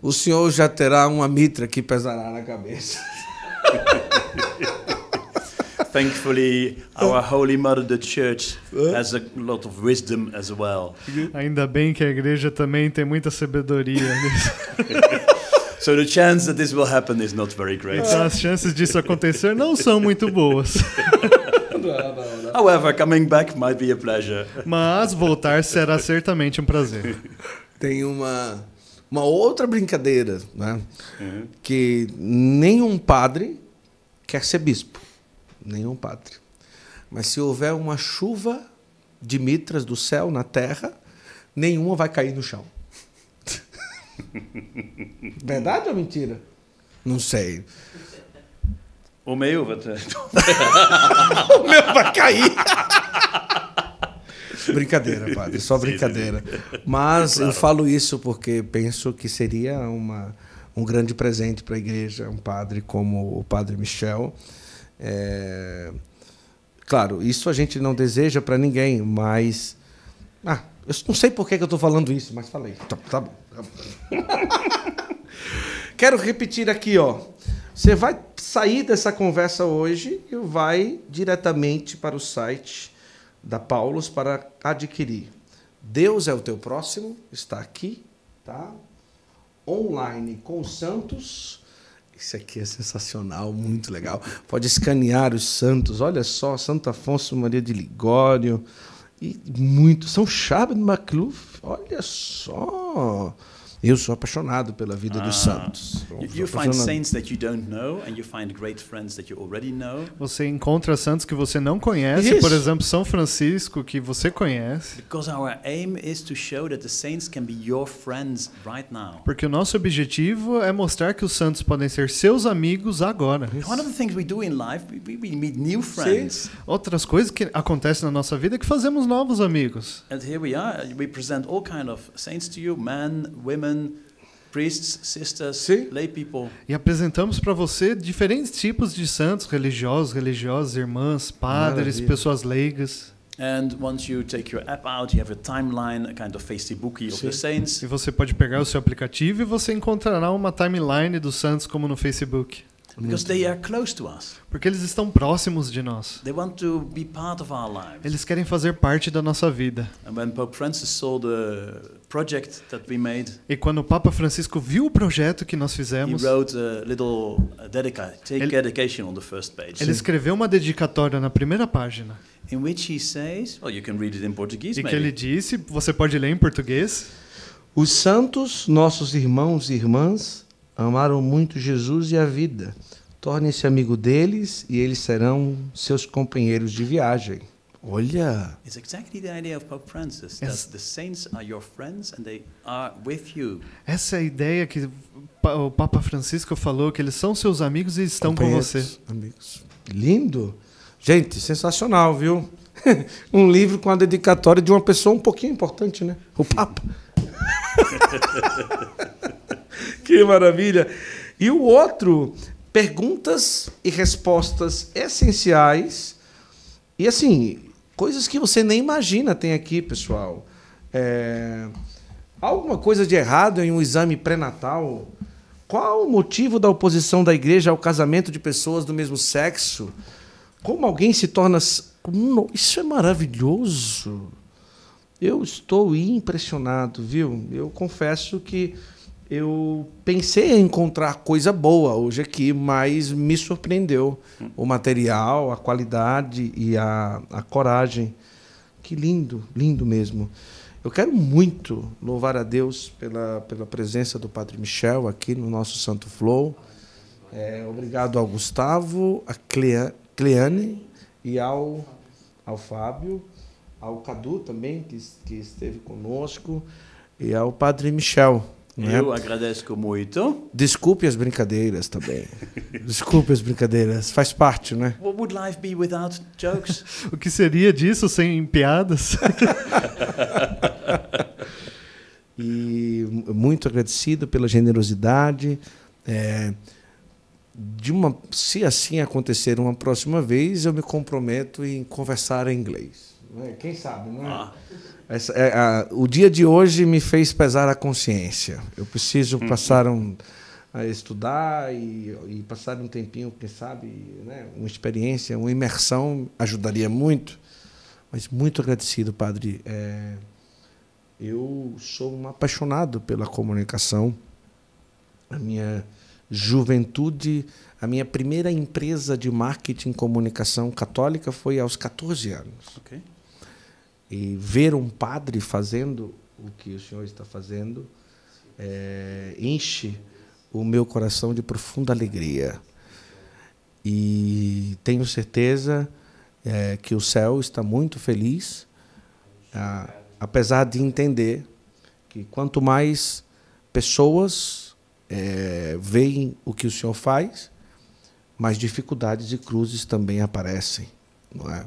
o senhor já terá uma mitra que pesará na cabeça. [LAUGHS] Thankfully, our Holy Mother, the Church, has a lot of wisdom as well. Ainda bem que a igreja também tem muita sabedoria. [LAUGHS] so the chance that this will happen is not very great. Então, as chances disso acontecer não são muito boas. However, coming back might be a pleasure. Mas voltar será certamente um prazer. [LAUGHS] tem uma, uma outra brincadeira, né? Uhum. Que nenhum padre quer ser bispo. Nenhum padre. Mas se houver uma chuva de mitras do céu na terra, nenhuma vai cair no chão. [LAUGHS] Verdade ou mentira? Não sei. O meu vai. [LAUGHS] o meu vai cair. [LAUGHS] Brincadeira, [LAUGHS] padre, só brincadeira. Mas claro. eu falo isso porque penso que seria uma, um grande presente para a igreja, um padre como o padre Michel. É... Claro, isso a gente não deseja para ninguém, mas. Ah, eu não sei por que, eu estou falando isso, mas falei. Tá, tá bom. Tá [LAUGHS] Quero repetir aqui, ó. Você vai sair dessa conversa hoje e vai diretamente para o site da Paulus para adquirir. Deus é o teu próximo, está aqui, tá? Online com santos. Isso aqui é sensacional, muito legal. Pode escanear os santos. Olha só, Santo Afonso Maria de Ligório e muito São Chave de Macluf. Olha só. Eu sou apaixonado pela vida ah. dos santos. Você encontra santos que você não conhece, yes. por exemplo, São Francisco que você conhece. Porque o nosso objetivo é mostrar que os santos podem ser seus amigos agora. Outras coisas que acontecem na nossa vida é que fazemos novos amigos. E aqui estamos. are, we present all kind of saints mulheres. you, women, priests, sisters, Sim. lay people. E apresentamos para você diferentes tipos de santos, religiosos, religiosas, irmãs, padres, Maravilha. pessoas leigas. And once you take your app out, you have a timeline, a kind of of the saints. E você pode pegar o seu aplicativo e você encontrará uma timeline dos santos como no Facebook. Because they are close to us. Porque eles estão próximos de nós. They want to be part of our lives. Eles querem fazer parte da nossa vida. And when Pope Francis saw the project that we made, e quando o Papa Francisco viu o projeto que nós fizemos, Ele escreveu uma dedicatória na primeira página. In which he says, well, you can read it in Portuguese, e maybe. que ele disse, você pode ler em português. Os santos, nossos irmãos e irmãs, Amaram muito Jesus e a vida. Torne se amigo deles e eles serão seus companheiros de viagem. Olha. It's exactly the idea of Pope Francis. That Essa... the saints are your friends and they are with you. Essa é a ideia que o Papa Francisco falou que eles são seus amigos e estão com você. Amigos. Lindo. Gente, sensacional, viu? [LAUGHS] um livro com a dedicatória de uma pessoa um pouquinho importante, né? O Papa. [LAUGHS] que maravilha. E o outro, perguntas e respostas essenciais. E assim, coisas que você nem imagina tem aqui, pessoal. É... Alguma coisa de errado em um exame pré-natal? Qual o motivo da oposição da igreja ao casamento de pessoas do mesmo sexo? Como alguém se torna. Isso é maravilhoso! Eu estou impressionado, viu? Eu confesso que eu pensei em encontrar coisa boa hoje aqui, mas me surpreendeu o material, a qualidade e a, a coragem. Que lindo, lindo mesmo. Eu quero muito louvar a Deus pela, pela presença do Padre Michel aqui no nosso Santo Flow. É, obrigado ao Gustavo, a Cleane e ao, ao Fábio, ao Cadu também, que, que esteve conosco, e ao Padre Michel. Né? Eu agradeço muito. Desculpe as brincadeiras também. [LAUGHS] Desculpe as brincadeiras, faz parte, né? What would life be without jokes? [LAUGHS] o que seria disso sem piadas? [LAUGHS] e muito agradecido pela generosidade. É, de uma, se assim acontecer uma próxima vez, eu me comprometo em conversar em inglês. Né? Quem sabe, não é? Ah. Essa, é, a, o dia de hoje me fez pesar a consciência. Eu preciso uhum. passar um, a estudar e, e, passar um tempinho, quem sabe, né, uma experiência, uma imersão ajudaria muito. Mas muito agradecido, padre. É, eu sou um apaixonado pela comunicação. A minha juventude, a minha primeira empresa de marketing e comunicação católica foi aos 14 anos. Ok e ver um padre fazendo o que o senhor está fazendo é, enche o meu coração de profunda alegria. E tenho certeza é, que o céu está muito feliz, a, apesar de entender que quanto mais pessoas é, veem o que o senhor faz, mais dificuldades e cruzes também aparecem. Não é?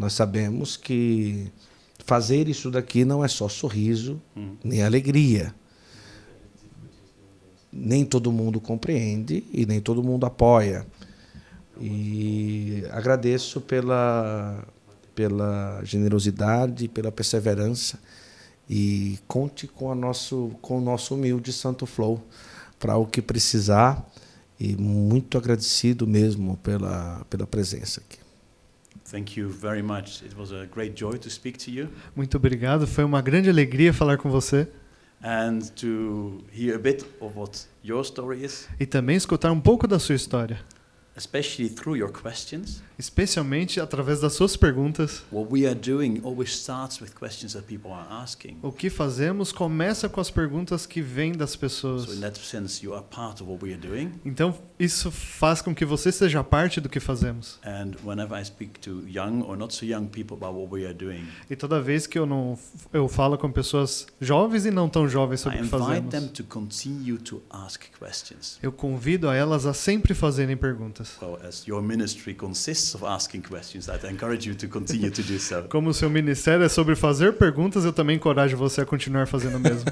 Nós sabemos que fazer isso daqui não é só sorriso, uhum. nem alegria. Nem todo mundo compreende e nem todo mundo apoia. E agradeço pela, pela generosidade, pela perseverança. E conte com, a nosso, com o nosso humilde Santo Flow para o que precisar. E muito agradecido mesmo pela, pela presença aqui. Thank you very much. It was a great joy to speak to you. Muito obrigado. Foi uma grande alegria falar com você. And to hear a bit of what your story is. E também escutar um pouco da sua história especially through your questions. Especialmente através das suas perguntas. What we are doing always starts with questions that people are asking. O que fazemos começa com as perguntas que vêm das pessoas. So in that sense, you are part of what we are doing. Então isso faz com que você seja parte do que fazemos. And whenever I speak to young or not so young people about what we are doing. E toda vez que eu não eu falo com pessoas jovens e não tão jovens sobre o que fazemos. them to continue to ask questions. Eu convido a elas a sempre fazerem perguntas perguntas. Como o seu ministério é sobre fazer perguntas, eu também encorajo você a continuar fazendo o mesmo.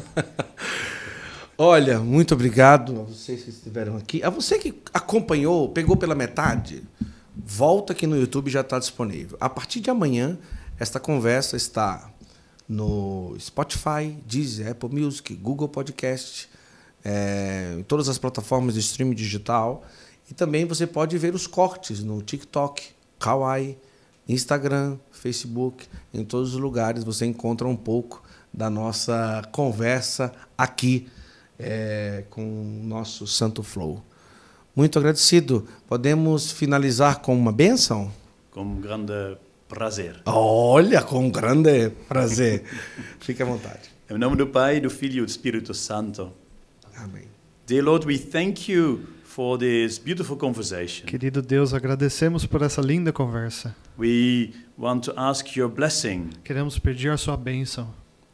[LAUGHS] Olha, muito obrigado a vocês que estiveram aqui. A você que acompanhou, pegou pela metade, volta aqui no YouTube já está disponível. A partir de amanhã, esta conversa está no Spotify, Deezer, Apple Music, Google Podcast, é, em todas as plataformas de streaming digital. E também você pode ver os cortes no TikTok, Kawaii, Instagram, Facebook, em todos os lugares você encontra um pouco da nossa conversa aqui é, com o nosso Santo Flow. Muito agradecido. Podemos finalizar com uma benção? Com um grande prazer. Olha, com um grande prazer. [LAUGHS] Fique à vontade. Em nome do Pai, do Filho e do Espírito Santo. Amém. Dear Lord, we thank you for this beautiful conversation. Querido Deus, agradecemos por essa linda conversa. We want to ask your blessing. Queremos pedir a sua bênção.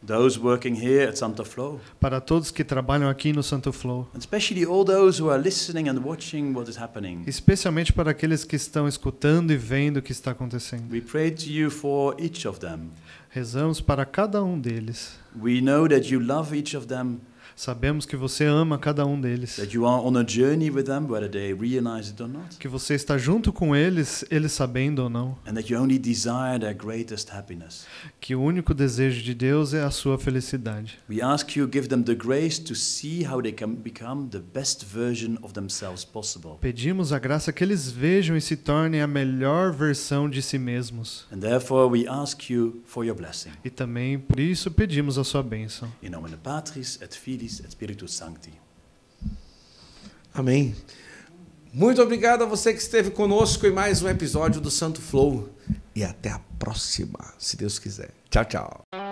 Those working here at Santa Flow. Para todos que trabalham aqui no Santo Flow. Especially all those who are listening and watching what is happening. Especialmente para aqueles que estão escutando e vendo o que está acontecendo. We pray to you for each of them. Rezamos para cada um deles. We know that you love each of them. Sabemos que você ama cada um deles. que você está junto com eles, eles sabendo ou não. Que o único desejo de Deus é a sua felicidade. We ask you give them the grace to see how they can become the best version of themselves possible. Pedimos a graça que eles vejam e se tornem a melhor versão de si mesmos. And therefore we ask you for your blessing. E também por isso pedimos a sua bênção. Em nome Patris et Filii Fidelis Espírito Sancti. Amém. Muito obrigado a você que esteve conosco em mais um episódio do Santo Flow. E até a próxima, se Deus quiser. Tchau, tchau.